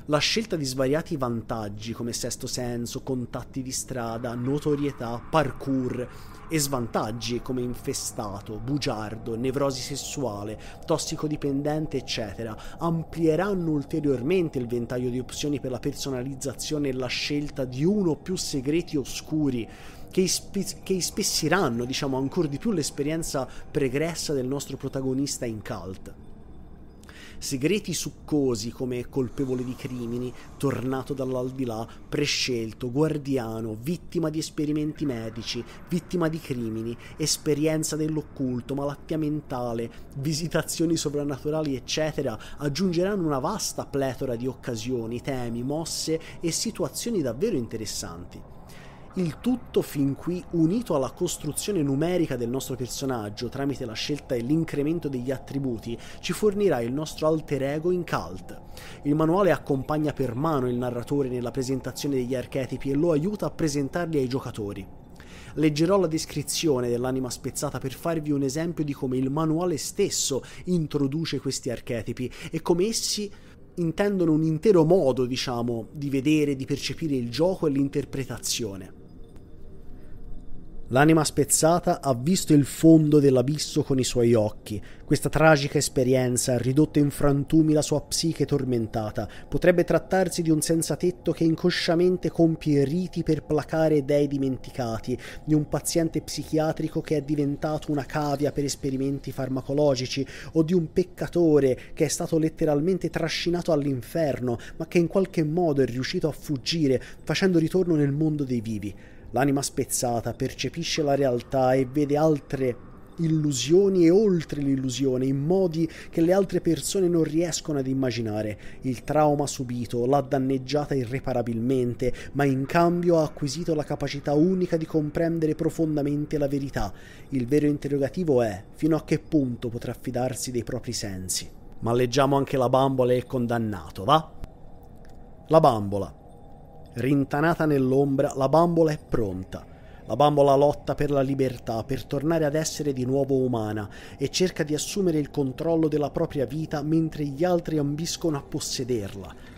La scelta di svariati vantaggi come sesto senso, contatti di strada, notorietà, parkour e svantaggi come infestato, bugiardo, nevrosi sessuale, tossicodipendente, eccetera, amplieranno ulteriormente il ventaglio di opzioni per la personalizzazione e la scelta di uno o più segreti oscuri che, isp- che ispessiranno, diciamo, ancora di più l'esperienza pregressa del nostro protagonista in cult segreti succosi come colpevole di crimini, tornato dall'aldilà, prescelto, guardiano, vittima di esperimenti medici, vittima di crimini, esperienza dell'occulto, malattia mentale, visitazioni sovrannaturali, eccetera, aggiungeranno una vasta pletora di occasioni, temi, mosse e situazioni davvero interessanti. Il tutto fin qui unito alla costruzione numerica del nostro personaggio tramite la scelta e l'incremento degli attributi ci fornirà il nostro alter ego in cult. Il manuale accompagna per mano il narratore nella presentazione degli archetipi e lo aiuta a presentarli ai giocatori. Leggerò la descrizione dell'anima spezzata per farvi un esempio di come il manuale stesso introduce questi archetipi e come essi intendono un intero modo, diciamo, di vedere, di percepire il gioco e l'interpretazione. L'anima spezzata ha visto il fondo dell'abisso con i suoi occhi. Questa tragica esperienza ha ridotto in frantumi la sua psiche tormentata. Potrebbe trattarsi di un senza tetto che inconsciamente compie riti per placare dei dimenticati, di un paziente psichiatrico che è diventato una cavia per esperimenti farmacologici, o di un peccatore che è stato letteralmente trascinato all'inferno, ma che in qualche modo è riuscito a fuggire, facendo ritorno nel mondo dei vivi. L'anima spezzata percepisce la realtà e vede altre illusioni e oltre l'illusione in modi che le altre persone non riescono ad immaginare. Il trauma subito l'ha danneggiata irreparabilmente, ma in cambio ha acquisito la capacità unica di comprendere profondamente la verità. Il vero interrogativo è fino a che punto potrà fidarsi dei propri sensi. Ma leggiamo anche la bambola e il condannato, va? La bambola Rintanata nell'ombra, la bambola è pronta. La bambola lotta per la libertà, per tornare ad essere di nuovo umana e cerca di assumere il controllo della propria vita mentre gli altri ambiscono a possederla.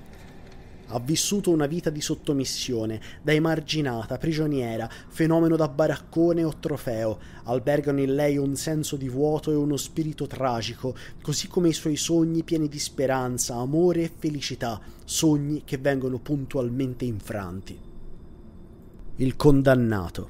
Ha vissuto una vita di sottomissione, da emarginata, prigioniera, fenomeno da baraccone o trofeo. Albergano in lei un senso di vuoto e uno spirito tragico, così come i suoi sogni pieni di speranza, amore e felicità, sogni che vengono puntualmente infranti. Il condannato.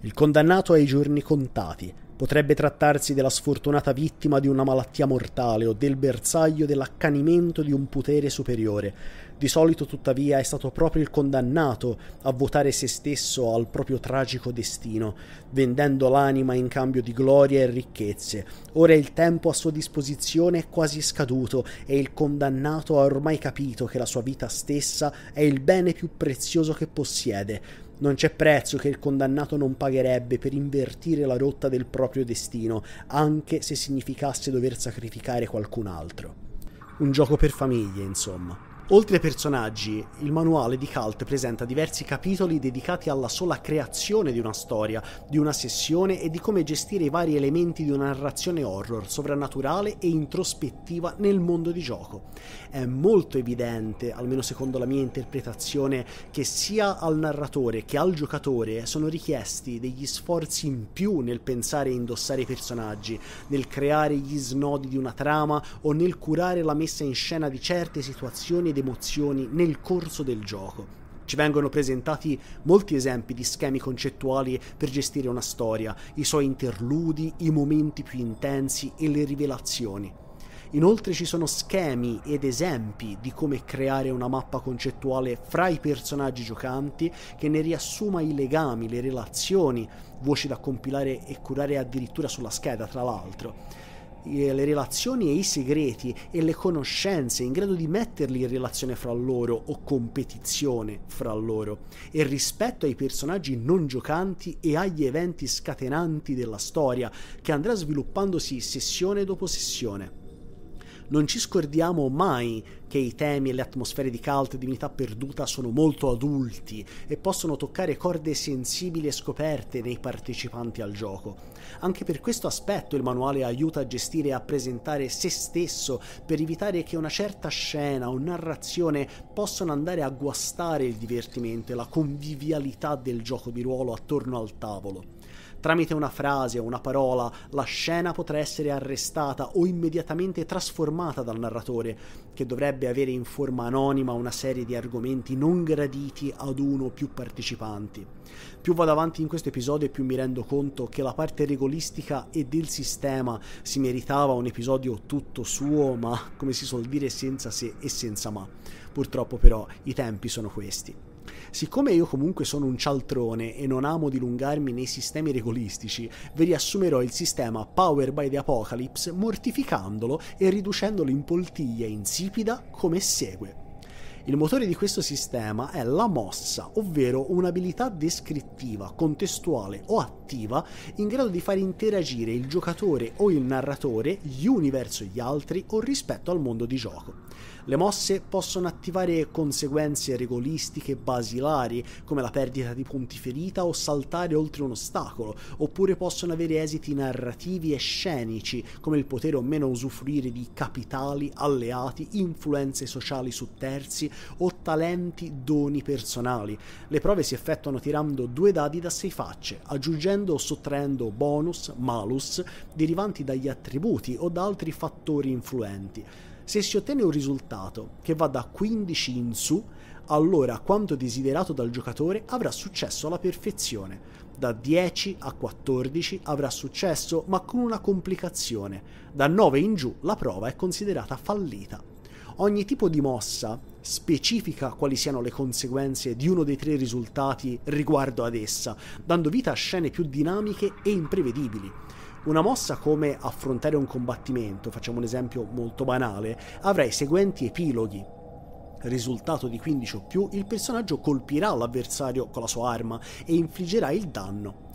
Il condannato ha i giorni contati. Potrebbe trattarsi della sfortunata vittima di una malattia mortale o del bersaglio dell'accanimento di un potere superiore. Di solito tuttavia è stato proprio il condannato a votare se stesso al proprio tragico destino, vendendo l'anima in cambio di gloria e ricchezze. Ora il tempo a sua disposizione è quasi scaduto e il condannato ha ormai capito che la sua vita stessa è il bene più prezioso che possiede. Non c'è prezzo che il condannato non pagherebbe per invertire la rotta del proprio destino, anche se significasse dover sacrificare qualcun altro. Un gioco per famiglie, insomma. Oltre ai personaggi, il manuale di Cult presenta diversi capitoli dedicati alla sola creazione di una storia, di una sessione e di come gestire i vari elementi di una narrazione horror, sovrannaturale e introspettiva nel mondo di gioco. È molto evidente, almeno secondo la mia interpretazione, che sia al narratore che al giocatore sono richiesti degli sforzi in più nel pensare e indossare i personaggi, nel creare gli snodi di una trama o nel curare la messa in scena di certe situazioni ed emozioni nel corso del gioco. Ci vengono presentati molti esempi di schemi concettuali per gestire una storia, i suoi interludi, i momenti più intensi e le rivelazioni. Inoltre ci sono schemi ed esempi di come creare una mappa concettuale fra i personaggi giocanti che ne riassuma i legami, le relazioni, voci da compilare e curare addirittura sulla scheda tra l'altro. Eh, le relazioni e i segreti e le conoscenze in grado di metterli in relazione fra loro o competizione fra loro e rispetto ai personaggi non giocanti e agli eventi scatenanti della storia che andrà sviluppandosi sessione dopo sessione non ci scordiamo mai che i temi e le atmosfere di cult e divinità perduta sono molto adulti e possono toccare corde sensibili e scoperte nei partecipanti al gioco. Anche per questo aspetto il manuale aiuta a gestire e a presentare se stesso per evitare che una certa scena o narrazione possano andare a guastare il divertimento e la convivialità del gioco di ruolo attorno al tavolo. Tramite una frase o una parola, la scena potrà essere arrestata o immediatamente trasformata dal narratore, che dovrebbe avere in forma anonima una serie di argomenti non graditi ad uno o più partecipanti. Più vado avanti in questo episodio, più mi rendo conto che la parte regolistica e del sistema si meritava un episodio tutto suo, ma come si suol dire senza se e senza ma. Purtroppo però i tempi sono questi. Siccome io comunque sono un cialtrone e non amo dilungarmi nei sistemi regolistici, vi riassumerò il sistema Power by the Apocalypse mortificandolo e riducendolo in poltiglia insipida come segue. Il motore di questo sistema è la mossa, ovvero un'abilità descrittiva, contestuale o attiva in grado di far interagire il giocatore o il narratore, gli uni verso gli altri o rispetto al mondo di gioco. Le mosse possono attivare conseguenze regolistiche basilari, come la perdita di punti ferita o saltare oltre un ostacolo, oppure possono avere esiti narrativi e scenici, come il potere o meno usufruire di capitali, alleati, influenze sociali su terzi o talenti, doni personali. Le prove si effettuano tirando due dadi da sei facce, aggiungendo o sottraendo bonus, malus, derivanti dagli attributi o da altri fattori influenti. Se si ottiene un risultato che va da 15 in su, allora quanto desiderato dal giocatore avrà successo alla perfezione. Da 10 a 14 avrà successo ma con una complicazione. Da 9 in giù la prova è considerata fallita. Ogni tipo di mossa specifica quali siano le conseguenze di uno dei tre risultati riguardo ad essa, dando vita a scene più dinamiche e imprevedibili una mossa come affrontare un combattimento, facciamo un esempio molto banale, avrà i seguenti epiloghi. Risultato di 15 o più, il personaggio colpirà l'avversario con la sua arma e infliggerà il danno.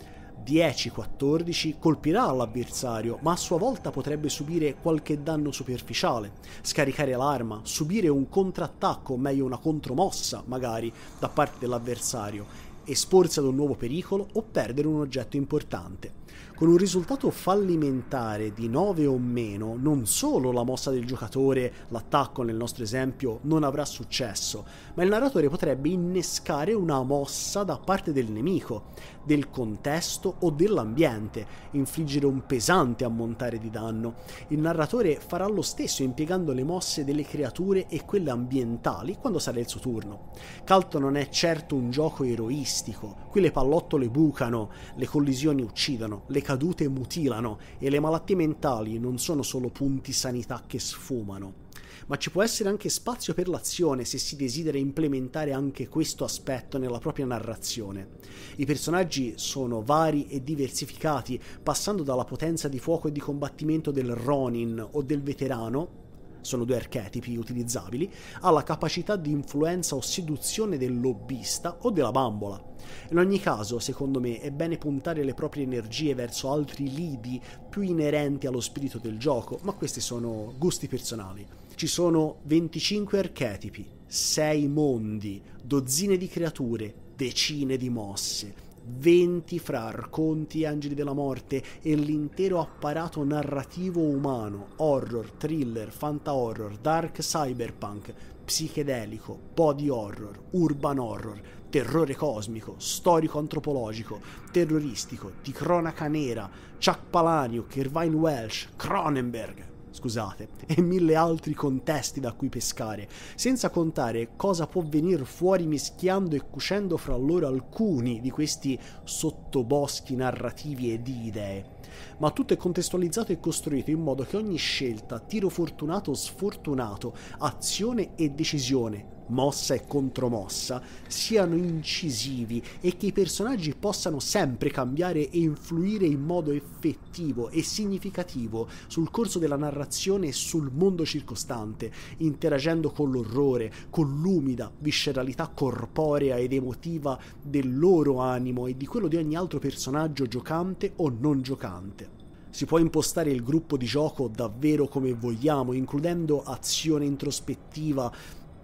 10-14 colpirà l'avversario, ma a sua volta potrebbe subire qualche danno superficiale, scaricare l'arma, subire un contrattacco, meglio una contromossa magari, da parte dell'avversario esporsi ad un nuovo pericolo o perdere un oggetto importante. Con un risultato fallimentare di 9 o meno, non solo la mossa del giocatore, l'attacco nel nostro esempio, non avrà successo, ma il narratore potrebbe innescare una mossa da parte del nemico, del contesto o dell'ambiente, infliggere un pesante ammontare di danno. Il narratore farà lo stesso impiegando le mosse delle creature e quelle ambientali quando sarà il suo turno. Calton non è certo un gioco eroistico, realistico. Qui le pallottole bucano, le collisioni uccidono, le cadute mutilano e le malattie mentali non sono solo punti sanità che sfumano. Ma ci può essere anche spazio per l'azione se si desidera implementare anche questo aspetto nella propria narrazione. I personaggi sono vari e diversificati, passando dalla potenza di fuoco e di combattimento del Ronin o del veterano sono due archetipi utilizzabili, ha la capacità di influenza o seduzione del lobbista o della bambola. In ogni caso, secondo me, è bene puntare le proprie energie verso altri lidi più inerenti allo spirito del gioco, ma questi sono gusti personali. Ci sono 25 archetipi, 6 mondi, dozzine di creature, decine di mosse. 20 fra arconti e angeli della morte e l'intero apparato narrativo umano, horror, thriller, fanta horror, dark cyberpunk, psichedelico, body horror, urban horror, terrore cosmico, storico antropologico, terroristico, di cronaca nera, Chuck Palahniuk, Irvine Welsh, Cronenberg, scusate, e mille altri contesti da cui pescare, senza contare cosa può venir fuori mischiando e cucendo fra loro alcuni di questi sottoboschi narrativi e di idee. Ma tutto è contestualizzato e costruito in modo che ogni scelta, tiro fortunato o sfortunato, azione e decisione, mossa e contromossa siano incisivi e che i personaggi possano sempre cambiare e influire in modo effettivo e significativo sul corso della narrazione e sul mondo circostante, interagendo con l'orrore, con l'umida visceralità corporea ed emotiva del loro animo e di quello di ogni altro personaggio giocante o non giocante. Si può impostare il gruppo di gioco davvero come vogliamo, includendo azione introspettiva,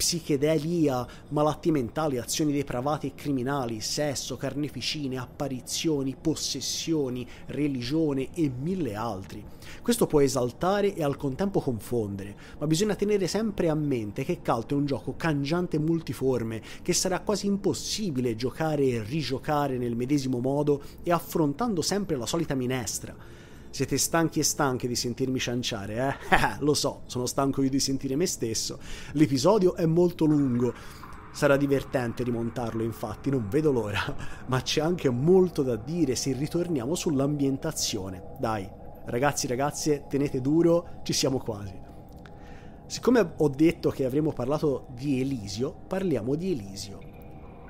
psichedelia, malattie mentali, azioni depravate e criminali, sesso, carneficine, apparizioni, possessioni, religione e mille altri. Questo può esaltare e al contempo confondere, ma bisogna tenere sempre a mente che Calto è un gioco cangiante e multiforme, che sarà quasi impossibile giocare e rigiocare nel medesimo modo e affrontando sempre la solita minestra. Siete stanchi e stanche di sentirmi cianciare, eh? Lo so, sono stanco io di sentire me stesso. L'episodio è molto lungo. Sarà divertente rimontarlo, infatti, non vedo l'ora. Ma c'è anche molto da dire se ritorniamo sull'ambientazione. Dai, ragazzi, ragazze, tenete duro, ci siamo quasi. Siccome ho detto che avremmo parlato di Elisio, parliamo di Elisio,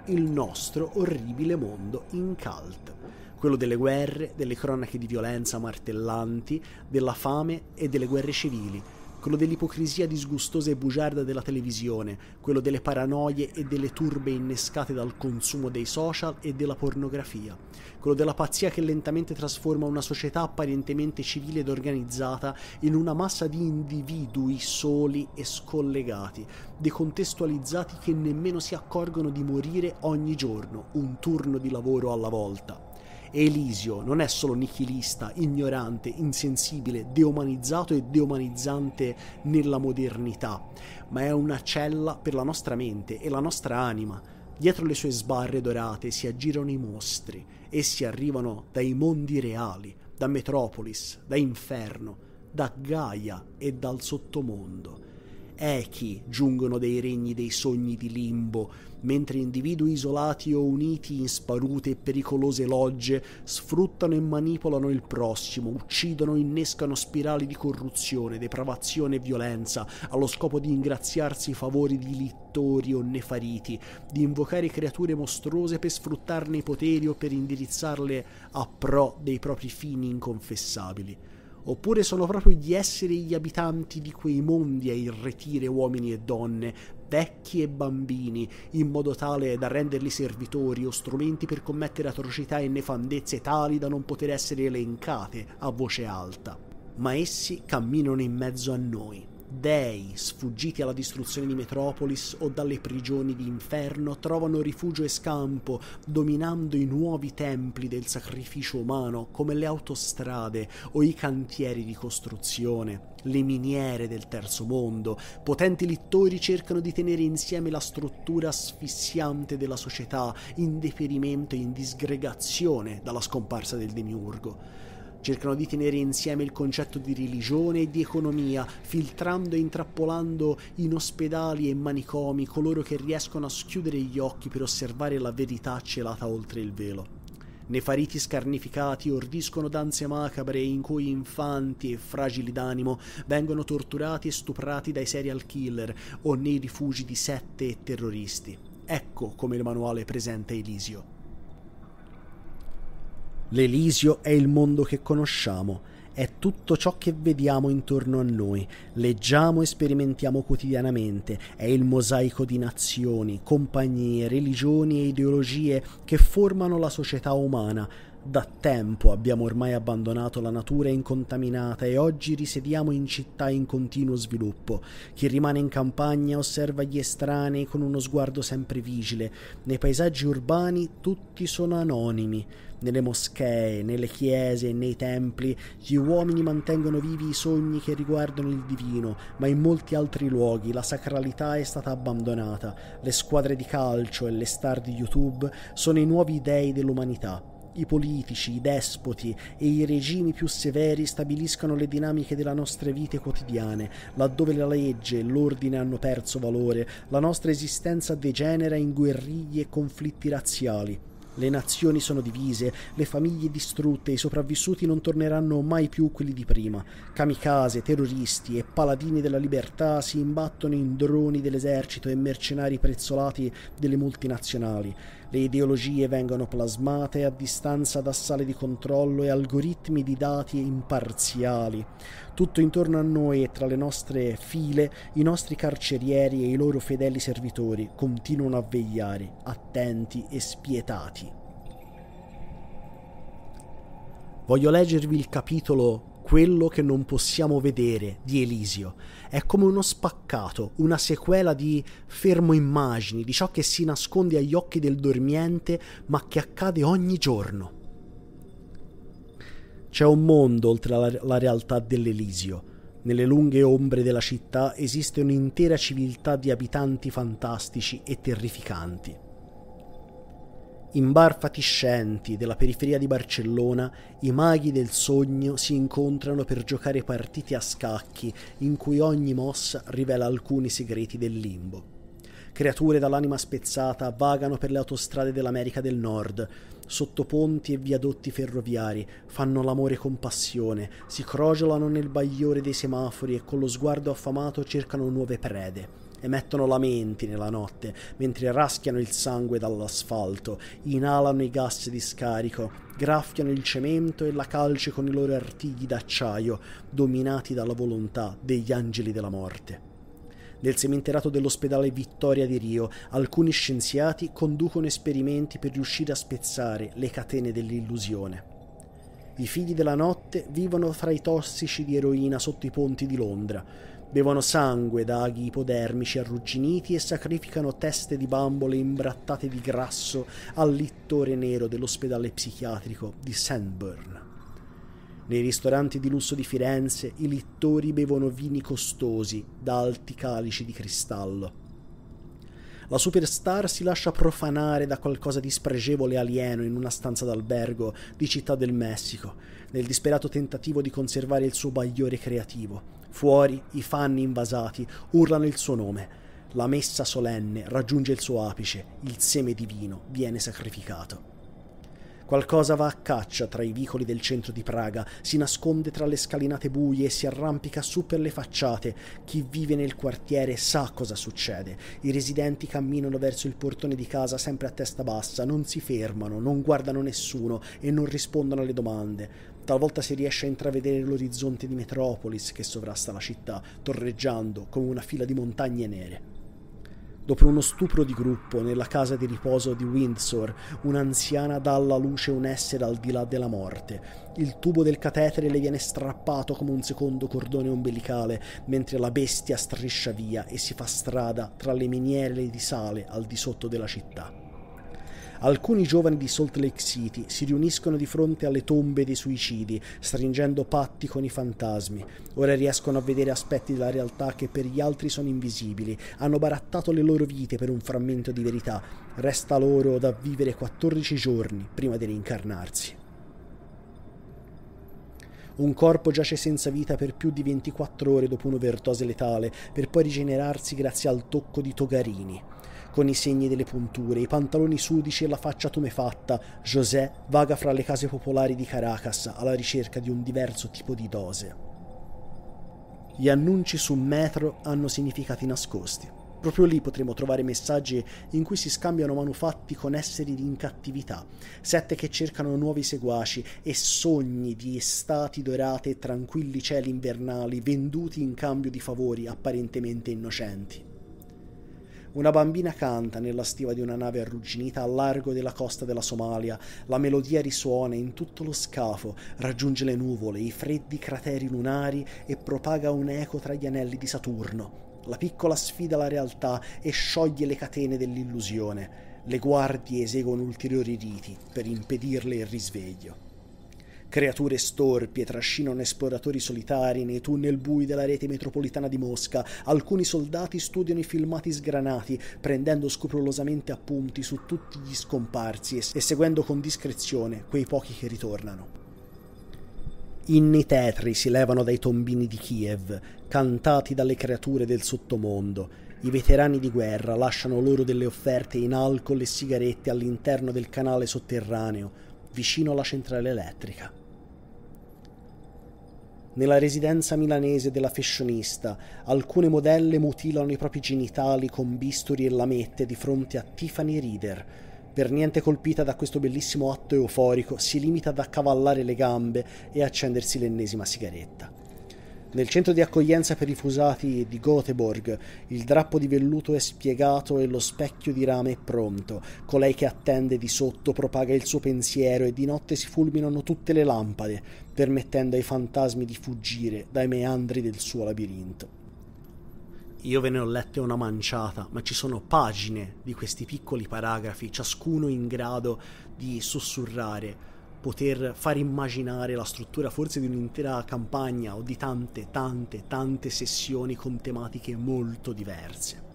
il nostro orribile mondo in cult quello delle guerre, delle cronache di violenza martellanti, della fame e delle guerre civili, quello dell'ipocrisia disgustosa e bugiarda della televisione, quello delle paranoie e delle turbe innescate dal consumo dei social e della pornografia, quello della pazzia che lentamente trasforma una società apparentemente civile ed organizzata in una massa di individui soli e scollegati, decontestualizzati che nemmeno si accorgono di morire ogni giorno, un turno di lavoro alla volta. Elisio non è solo nichilista, ignorante, insensibile, deumanizzato e deumanizzante nella modernità, ma è una cella per la nostra mente e la nostra anima. Dietro le sue sbarre dorate si aggirano i mostri, essi arrivano dai mondi reali, da Metropolis, da Inferno, da Gaia e dal sottomondo echi giungono dei regni dei sogni di limbo, mentre individui isolati o uniti in sparute e pericolose logge sfruttano e manipolano il prossimo, uccidono, e innescano spirali di corruzione, depravazione e violenza, allo scopo di ingraziarsi i favori di littori o nefariti, di invocare creature mostruose per sfruttarne i poteri o per indirizzarle a pro dei propri fini inconfessabili oppure sono proprio gli esseri e gli abitanti di quei mondi a irretire uomini e donne, vecchi e bambini, in modo tale da renderli servitori o strumenti per commettere atrocità e nefandezze tali da non poter essere elencate a voce alta. Ma essi camminano in mezzo a noi dei, sfuggiti alla distruzione di Metropolis o dalle prigioni di inferno, trovano rifugio e scampo, dominando i nuovi templi del sacrificio umano, come le autostrade o i cantieri di costruzione, le miniere del terzo mondo. Potenti littori cercano di tenere insieme la struttura asfissiante della società, in deferimento e in disgregazione dalla scomparsa del demiurgo. Cercano di tenere insieme il concetto di religione e di economia, filtrando e intrappolando in ospedali e manicomi coloro che riescono a schiudere gli occhi per osservare la verità celata oltre il velo. Nefariti scarnificati ordiscono danze macabre in cui infanti e fragili d'animo vengono torturati e stuprati dai serial killer o nei rifugi di sette terroristi. Ecco come il manuale presenta Elisio. L'Elisio è il mondo che conosciamo, è tutto ciò che vediamo intorno a noi, leggiamo e sperimentiamo quotidianamente, è il mosaico di nazioni, compagnie, religioni e ideologie che formano la società umana. Da tempo abbiamo ormai abbandonato la natura incontaminata e oggi risediamo in città in continuo sviluppo. Chi rimane in campagna osserva gli estranei con uno sguardo sempre vigile. Nei paesaggi urbani tutti sono anonimi. Nelle moschee, nelle chiese, e nei templi, gli uomini mantengono vivi i sogni che riguardano il divino, ma in molti altri luoghi la sacralità è stata abbandonata. Le squadre di calcio e le star di YouTube sono i nuovi dei dell'umanità. I politici, i despoti e i regimi più severi stabiliscono le dinamiche delle nostre vite quotidiane, laddove la legge e l'ordine hanno perso valore, la nostra esistenza degenera in guerriglie e conflitti razziali. Le nazioni sono divise, le famiglie distrutte, i sopravvissuti non torneranno mai più quelli di prima. Kamikaze, terroristi e paladini della libertà si imbattono in droni dell'esercito e mercenari prezzolati delle multinazionali. Le ideologie vengono plasmate a distanza da sale di controllo e algoritmi di dati imparziali. Tutto intorno a noi e tra le nostre file, i nostri carcerieri e i loro fedeli servitori continuano a vegliare, attenti e spietati. Voglio leggervi il capitolo Quello che non possiamo vedere di Elisio è come uno spaccato, una sequela di fermo immagini, di ciò che si nasconde agli occhi del dormiente ma che accade ogni giorno. C'è un mondo oltre alla la realtà dell'Elisio. Nelle lunghe ombre della città esiste un'intera civiltà di abitanti fantastici e terrificanti. In bar fatiscenti della periferia di Barcellona, i maghi del sogno si incontrano per giocare partite a scacchi in cui ogni mossa rivela alcuni segreti del limbo. Creature dall'anima spezzata vagano per le autostrade dell'America del Nord, sotto ponti e viadotti ferroviari, fanno l'amore con passione, si crogiolano nel bagliore dei semafori e con lo sguardo affamato cercano nuove prede emettono lamenti nella notte mentre raschiano il sangue dall'asfalto, inalano i gas di scarico, graffiano il cemento e la calce con i loro artigli d'acciaio, dominati dalla volontà degli angeli della morte. Nel seminterato dell'ospedale Vittoria di Rio, alcuni scienziati conducono esperimenti per riuscire a spezzare le catene dell'illusione. I figli della notte vivono fra i tossici di eroina sotto i ponti di Londra, Bevono sangue da aghi ipodermici arrugginiti e sacrificano teste di bambole imbrattate di grasso al littore nero dell'ospedale psichiatrico di Sandburn. Nei ristoranti di lusso di Firenze i littori bevono vini costosi da alti calici di cristallo. La superstar si lascia profanare da qualcosa di spregevole e alieno in una stanza d'albergo di Città del Messico, nel disperato tentativo di conservare il suo bagliore creativo Fuori i fan invasati urlano il suo nome. La messa solenne raggiunge il suo apice, il seme divino viene sacrificato. Qualcosa va a caccia tra i vicoli del centro di Praga, si nasconde tra le scalinate buie e si arrampica su per le facciate. Chi vive nel quartiere sa cosa succede. I residenti camminano verso il portone di casa sempre a testa bassa, non si fermano, non guardano nessuno e non rispondono alle domande. Talvolta si riesce a intravedere l'orizzonte di Metropolis che sovrasta la città, torreggiando come una fila di montagne nere. Dopo uno stupro di gruppo nella casa di riposo di Windsor, un'anziana dà alla luce un essere al di là della morte. Il tubo del catetere le viene strappato come un secondo cordone ombelicale, mentre la bestia striscia via e si fa strada tra le miniere di sale al di sotto della città. Alcuni giovani di Salt Lake City si riuniscono di fronte alle tombe dei suicidi, stringendo patti con i fantasmi. Ora riescono a vedere aspetti della realtà che per gli altri sono invisibili, hanno barattato le loro vite per un frammento di verità. Resta loro da vivere 14 giorni prima di reincarnarsi. Un corpo giace senza vita per più di 24 ore dopo un'overdose letale, per poi rigenerarsi grazie al tocco di togarini con i segni delle punture, i pantaloni sudici e la faccia tumefatta, José vaga fra le case popolari di Caracas alla ricerca di un diverso tipo di dose. Gli annunci su metro hanno significati nascosti. Proprio lì potremo trovare messaggi in cui si scambiano manufatti con esseri in cattività, sette che cercano nuovi seguaci e sogni di estati dorate e tranquilli cieli invernali venduti in cambio di favori apparentemente innocenti. Una bambina canta nella stiva di una nave arrugginita al largo della costa della Somalia, la melodia risuona in tutto lo scafo, raggiunge le nuvole, i freddi crateri lunari e propaga un eco tra gli anelli di Saturno. La piccola sfida la realtà e scioglie le catene dell'illusione. Le guardie eseguono ulteriori riti per impedirle il risveglio. Creature storpie trascinano esploratori solitari nei tunnel bui della rete metropolitana di Mosca. Alcuni soldati studiano i filmati sgranati, prendendo scrupolosamente appunti su tutti gli scomparsi e seguendo con discrezione quei pochi che ritornano. Inni tetri si levano dai tombini di Kiev, cantati dalle creature del sottomondo. I veterani di guerra lasciano loro delle offerte in alcol e sigarette all'interno del canale sotterraneo, vicino alla centrale elettrica. Nella residenza milanese della fashionista, alcune modelle mutilano i propri genitali con bisturi e lamette di fronte a Tiffany Reader. Per niente colpita da questo bellissimo atto euforico, si limita ad accavallare le gambe e accendersi l'ennesima sigaretta. Nel centro di accoglienza per i fusati di Göteborg, il drappo di velluto è spiegato e lo specchio di rame è pronto. Colei che attende di sotto propaga il suo pensiero e di notte si fulminano tutte le lampade, permettendo ai fantasmi di fuggire dai meandri del suo labirinto. Io ve ne ho lette una manciata, ma ci sono pagine di questi piccoli paragrafi, ciascuno in grado di sussurrare poter far immaginare la struttura forse di un'intera campagna o di tante, tante, tante sessioni con tematiche molto diverse.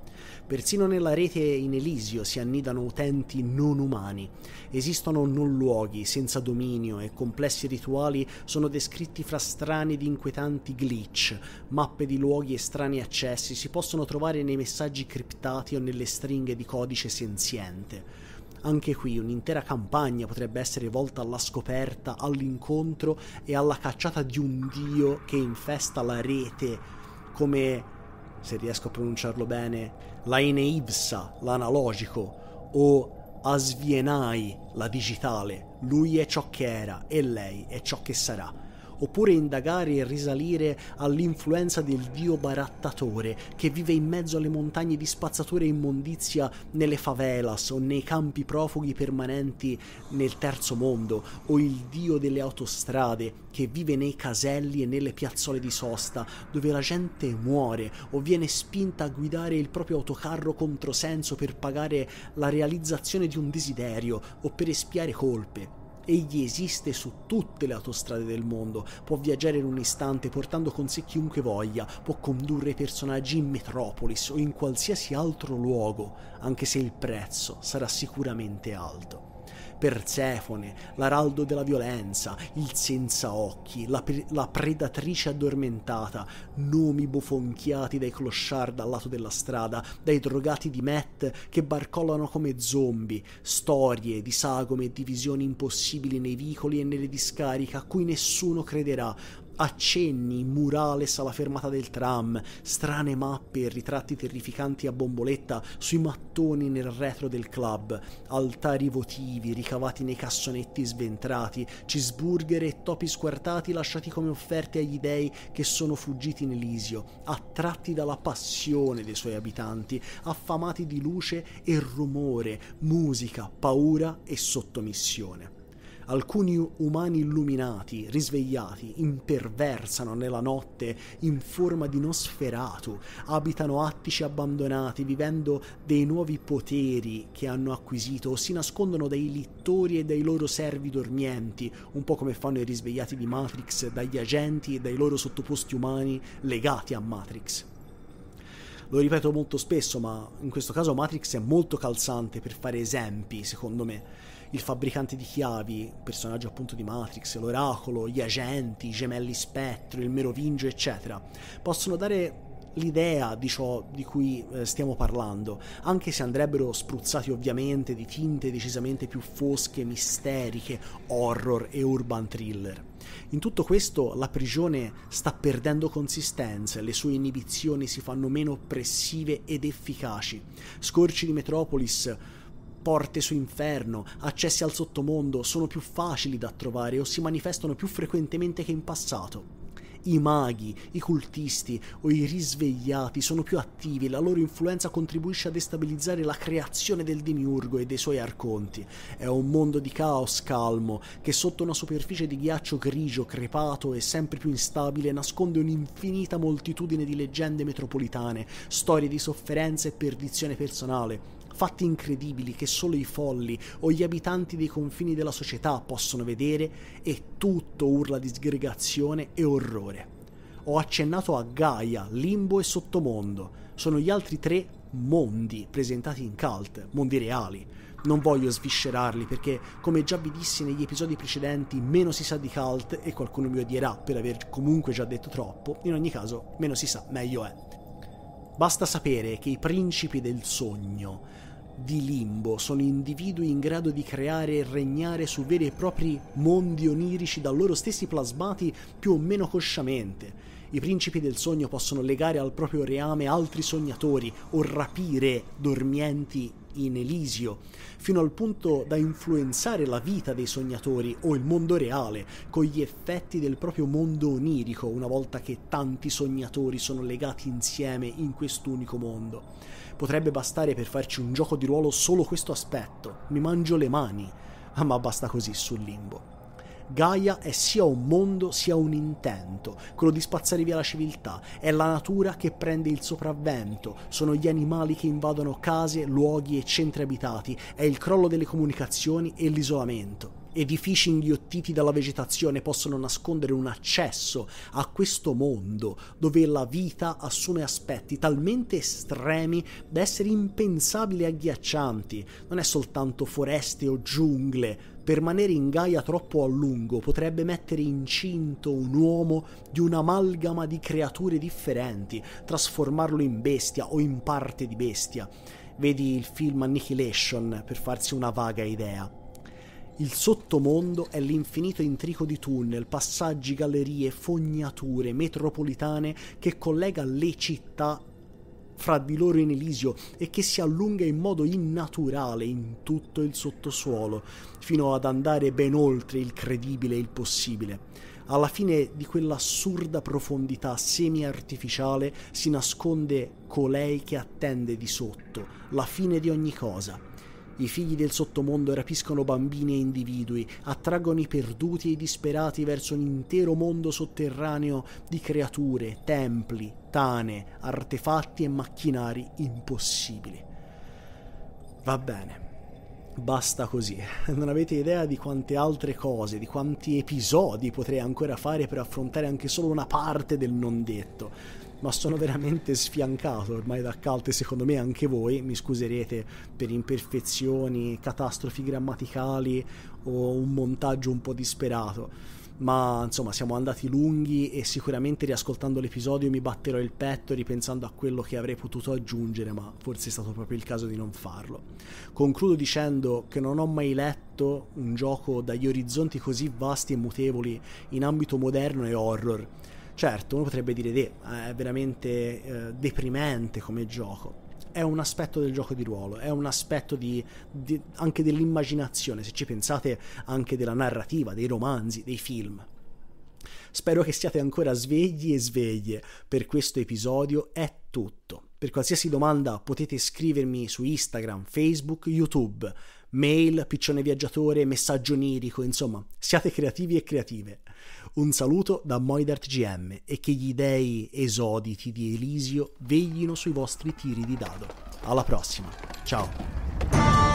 Persino nella rete in Elisio si annidano utenti non umani. Esistono non luoghi senza dominio e complessi rituali sono descritti fra strani ed inquietanti glitch. Mappe di luoghi e strani accessi si possono trovare nei messaggi criptati o nelle stringhe di codice senziente. Anche qui un'intera campagna potrebbe essere volta alla scoperta, all'incontro e alla cacciata di un dio che infesta la rete come, se riesco a pronunciarlo bene, la Eneibsa, l'analogico, o Asvienai, la digitale. Lui è ciò che era e lei è ciò che sarà oppure indagare e risalire all'influenza del dio barattatore che vive in mezzo alle montagne di spazzatura e immondizia nelle favelas o nei campi profughi permanenti nel terzo mondo, o il dio delle autostrade che vive nei caselli e nelle piazzole di sosta dove la gente muore o viene spinta a guidare il proprio autocarro controsenso per pagare la realizzazione di un desiderio o per espiare colpe Egli esiste su tutte le autostrade del mondo, può viaggiare in un istante portando con sé chiunque voglia, può condurre personaggi in Metropolis o in qualsiasi altro luogo, anche se il prezzo sarà sicuramente alto. Persefone, l'araldo della violenza, il senza occhi, la, pre- la predatrice addormentata, nomi bofonchiati dai clochard al lato della strada, dai drogati di Matt che barcollano come zombie, storie di sagome e divisioni impossibili nei vicoli e nelle discariche a cui nessuno crederà, accenni, murales alla fermata del tram, strane mappe e ritratti terrificanti a bomboletta sui mattoni nel retro del club, altari votivi ricavati nei cassonetti sventrati, cheeseburger e topi squartati lasciati come offerte agli dei che sono fuggiti in Elisio, attratti dalla passione dei suoi abitanti, affamati di luce e rumore, musica, paura e sottomissione. Alcuni umani illuminati, risvegliati, imperversano nella notte in forma di Nosferatu, abitano attici abbandonati, vivendo dei nuovi poteri che hanno acquisito o si nascondono dai littori e dai loro servi dormienti, un po' come fanno i risvegliati di Matrix dagli agenti e dai loro sottoposti umani legati a Matrix lo ripeto molto spesso, ma in questo caso Matrix è molto calzante per fare esempi, secondo me il fabbricante di chiavi, personaggio appunto di Matrix, l'oracolo, gli agenti, i gemelli spettro, il merovingio, eccetera, possono dare l'idea di ciò di cui eh, stiamo parlando, anche se andrebbero spruzzati ovviamente di tinte decisamente più fosche, misteriche, horror e urban thriller. In tutto questo la prigione sta perdendo consistenza, le sue inibizioni si fanno meno oppressive ed efficaci. Scorci di Metropolis porte su inferno, accessi al sottomondo sono più facili da trovare o si manifestano più frequentemente che in passato. I maghi, i cultisti o i risvegliati sono più attivi e la loro influenza contribuisce a destabilizzare la creazione del demiurgo e dei suoi arconti. È un mondo di caos calmo che sotto una superficie di ghiaccio grigio, crepato e sempre più instabile nasconde un'infinita moltitudine di leggende metropolitane, storie di sofferenza e perdizione personale fatti incredibili che solo i folli o gli abitanti dei confini della società possono vedere e tutto urla disgregazione e orrore. Ho accennato a Gaia, Limbo e Sottomondo, sono gli altri tre mondi presentati in cult, mondi reali. Non voglio sviscerarli perché, come già vi dissi negli episodi precedenti, meno si sa di cult e qualcuno mi odierà per aver comunque già detto troppo, in ogni caso meno si sa, meglio è. Basta sapere che i principi del sogno di limbo sono individui in grado di creare e regnare su veri e propri mondi onirici da loro stessi plasmati più o meno cosciamente. I principi del sogno possono legare al proprio reame altri sognatori o rapire dormienti in Elisio, fino al punto da influenzare la vita dei sognatori o il mondo reale con gli effetti del proprio mondo onirico una volta che tanti sognatori sono legati insieme in quest'unico mondo. Potrebbe bastare per farci un gioco di ruolo solo questo aspetto. Mi mangio le mani. Ah, ma basta così sul limbo. Gaia è sia un mondo sia un intento, quello di spazzare via la civiltà, è la natura che prende il sopravvento, sono gli animali che invadono case, luoghi e centri abitati, è il crollo delle comunicazioni e l'isolamento edifici inghiottiti dalla vegetazione possono nascondere un accesso a questo mondo dove la vita assume aspetti talmente estremi da essere impensabili e agghiaccianti. Non è soltanto foreste o giungle. Permanere in Gaia troppo a lungo potrebbe mettere incinto un uomo di un'amalgama di creature differenti, trasformarlo in bestia o in parte di bestia. Vedi il film Annihilation per farsi una vaga idea. Il sottomondo è l'infinito intrico di tunnel, passaggi, gallerie, fognature metropolitane che collega le città fra di loro in Elisio e che si allunga in modo innaturale in tutto il sottosuolo, fino ad andare ben oltre il credibile e il possibile. Alla fine di quell'assurda profondità semi-artificiale si nasconde colei che attende di sotto, la fine di ogni cosa i figli del sottomondo rapiscono bambini e individui, attraggono i perduti e i disperati verso un intero mondo sotterraneo di creature, templi, tane, artefatti e macchinari impossibili. Va bene. Basta così, non avete idea di quante altre cose, di quanti episodi potrei ancora fare per affrontare anche solo una parte del non detto ma sono veramente sfiancato ormai da Cult e secondo me anche voi mi scuserete per imperfezioni, catastrofi grammaticali o un montaggio un po' disperato ma insomma siamo andati lunghi e sicuramente riascoltando l'episodio mi batterò il petto ripensando a quello che avrei potuto aggiungere, ma forse è stato proprio il caso di non farlo. Concludo dicendo che non ho mai letto un gioco dagli orizzonti così vasti e mutevoli in ambito moderno e horror Certo, uno potrebbe dire che è veramente eh, deprimente come gioco. È un aspetto del gioco di ruolo, è un aspetto di, di, anche dell'immaginazione, se ci pensate, anche della narrativa, dei romanzi, dei film. Spero che siate ancora svegli e sveglie. Per questo episodio è tutto. Per qualsiasi domanda potete scrivermi su Instagram, Facebook, YouTube, mail, piccione viaggiatore, messaggio nirico, insomma, siate creativi e creative. Un saluto da Moidart GM e che gli dei esoditi di Elisio veglino sui vostri tiri di dado. Alla prossima, ciao!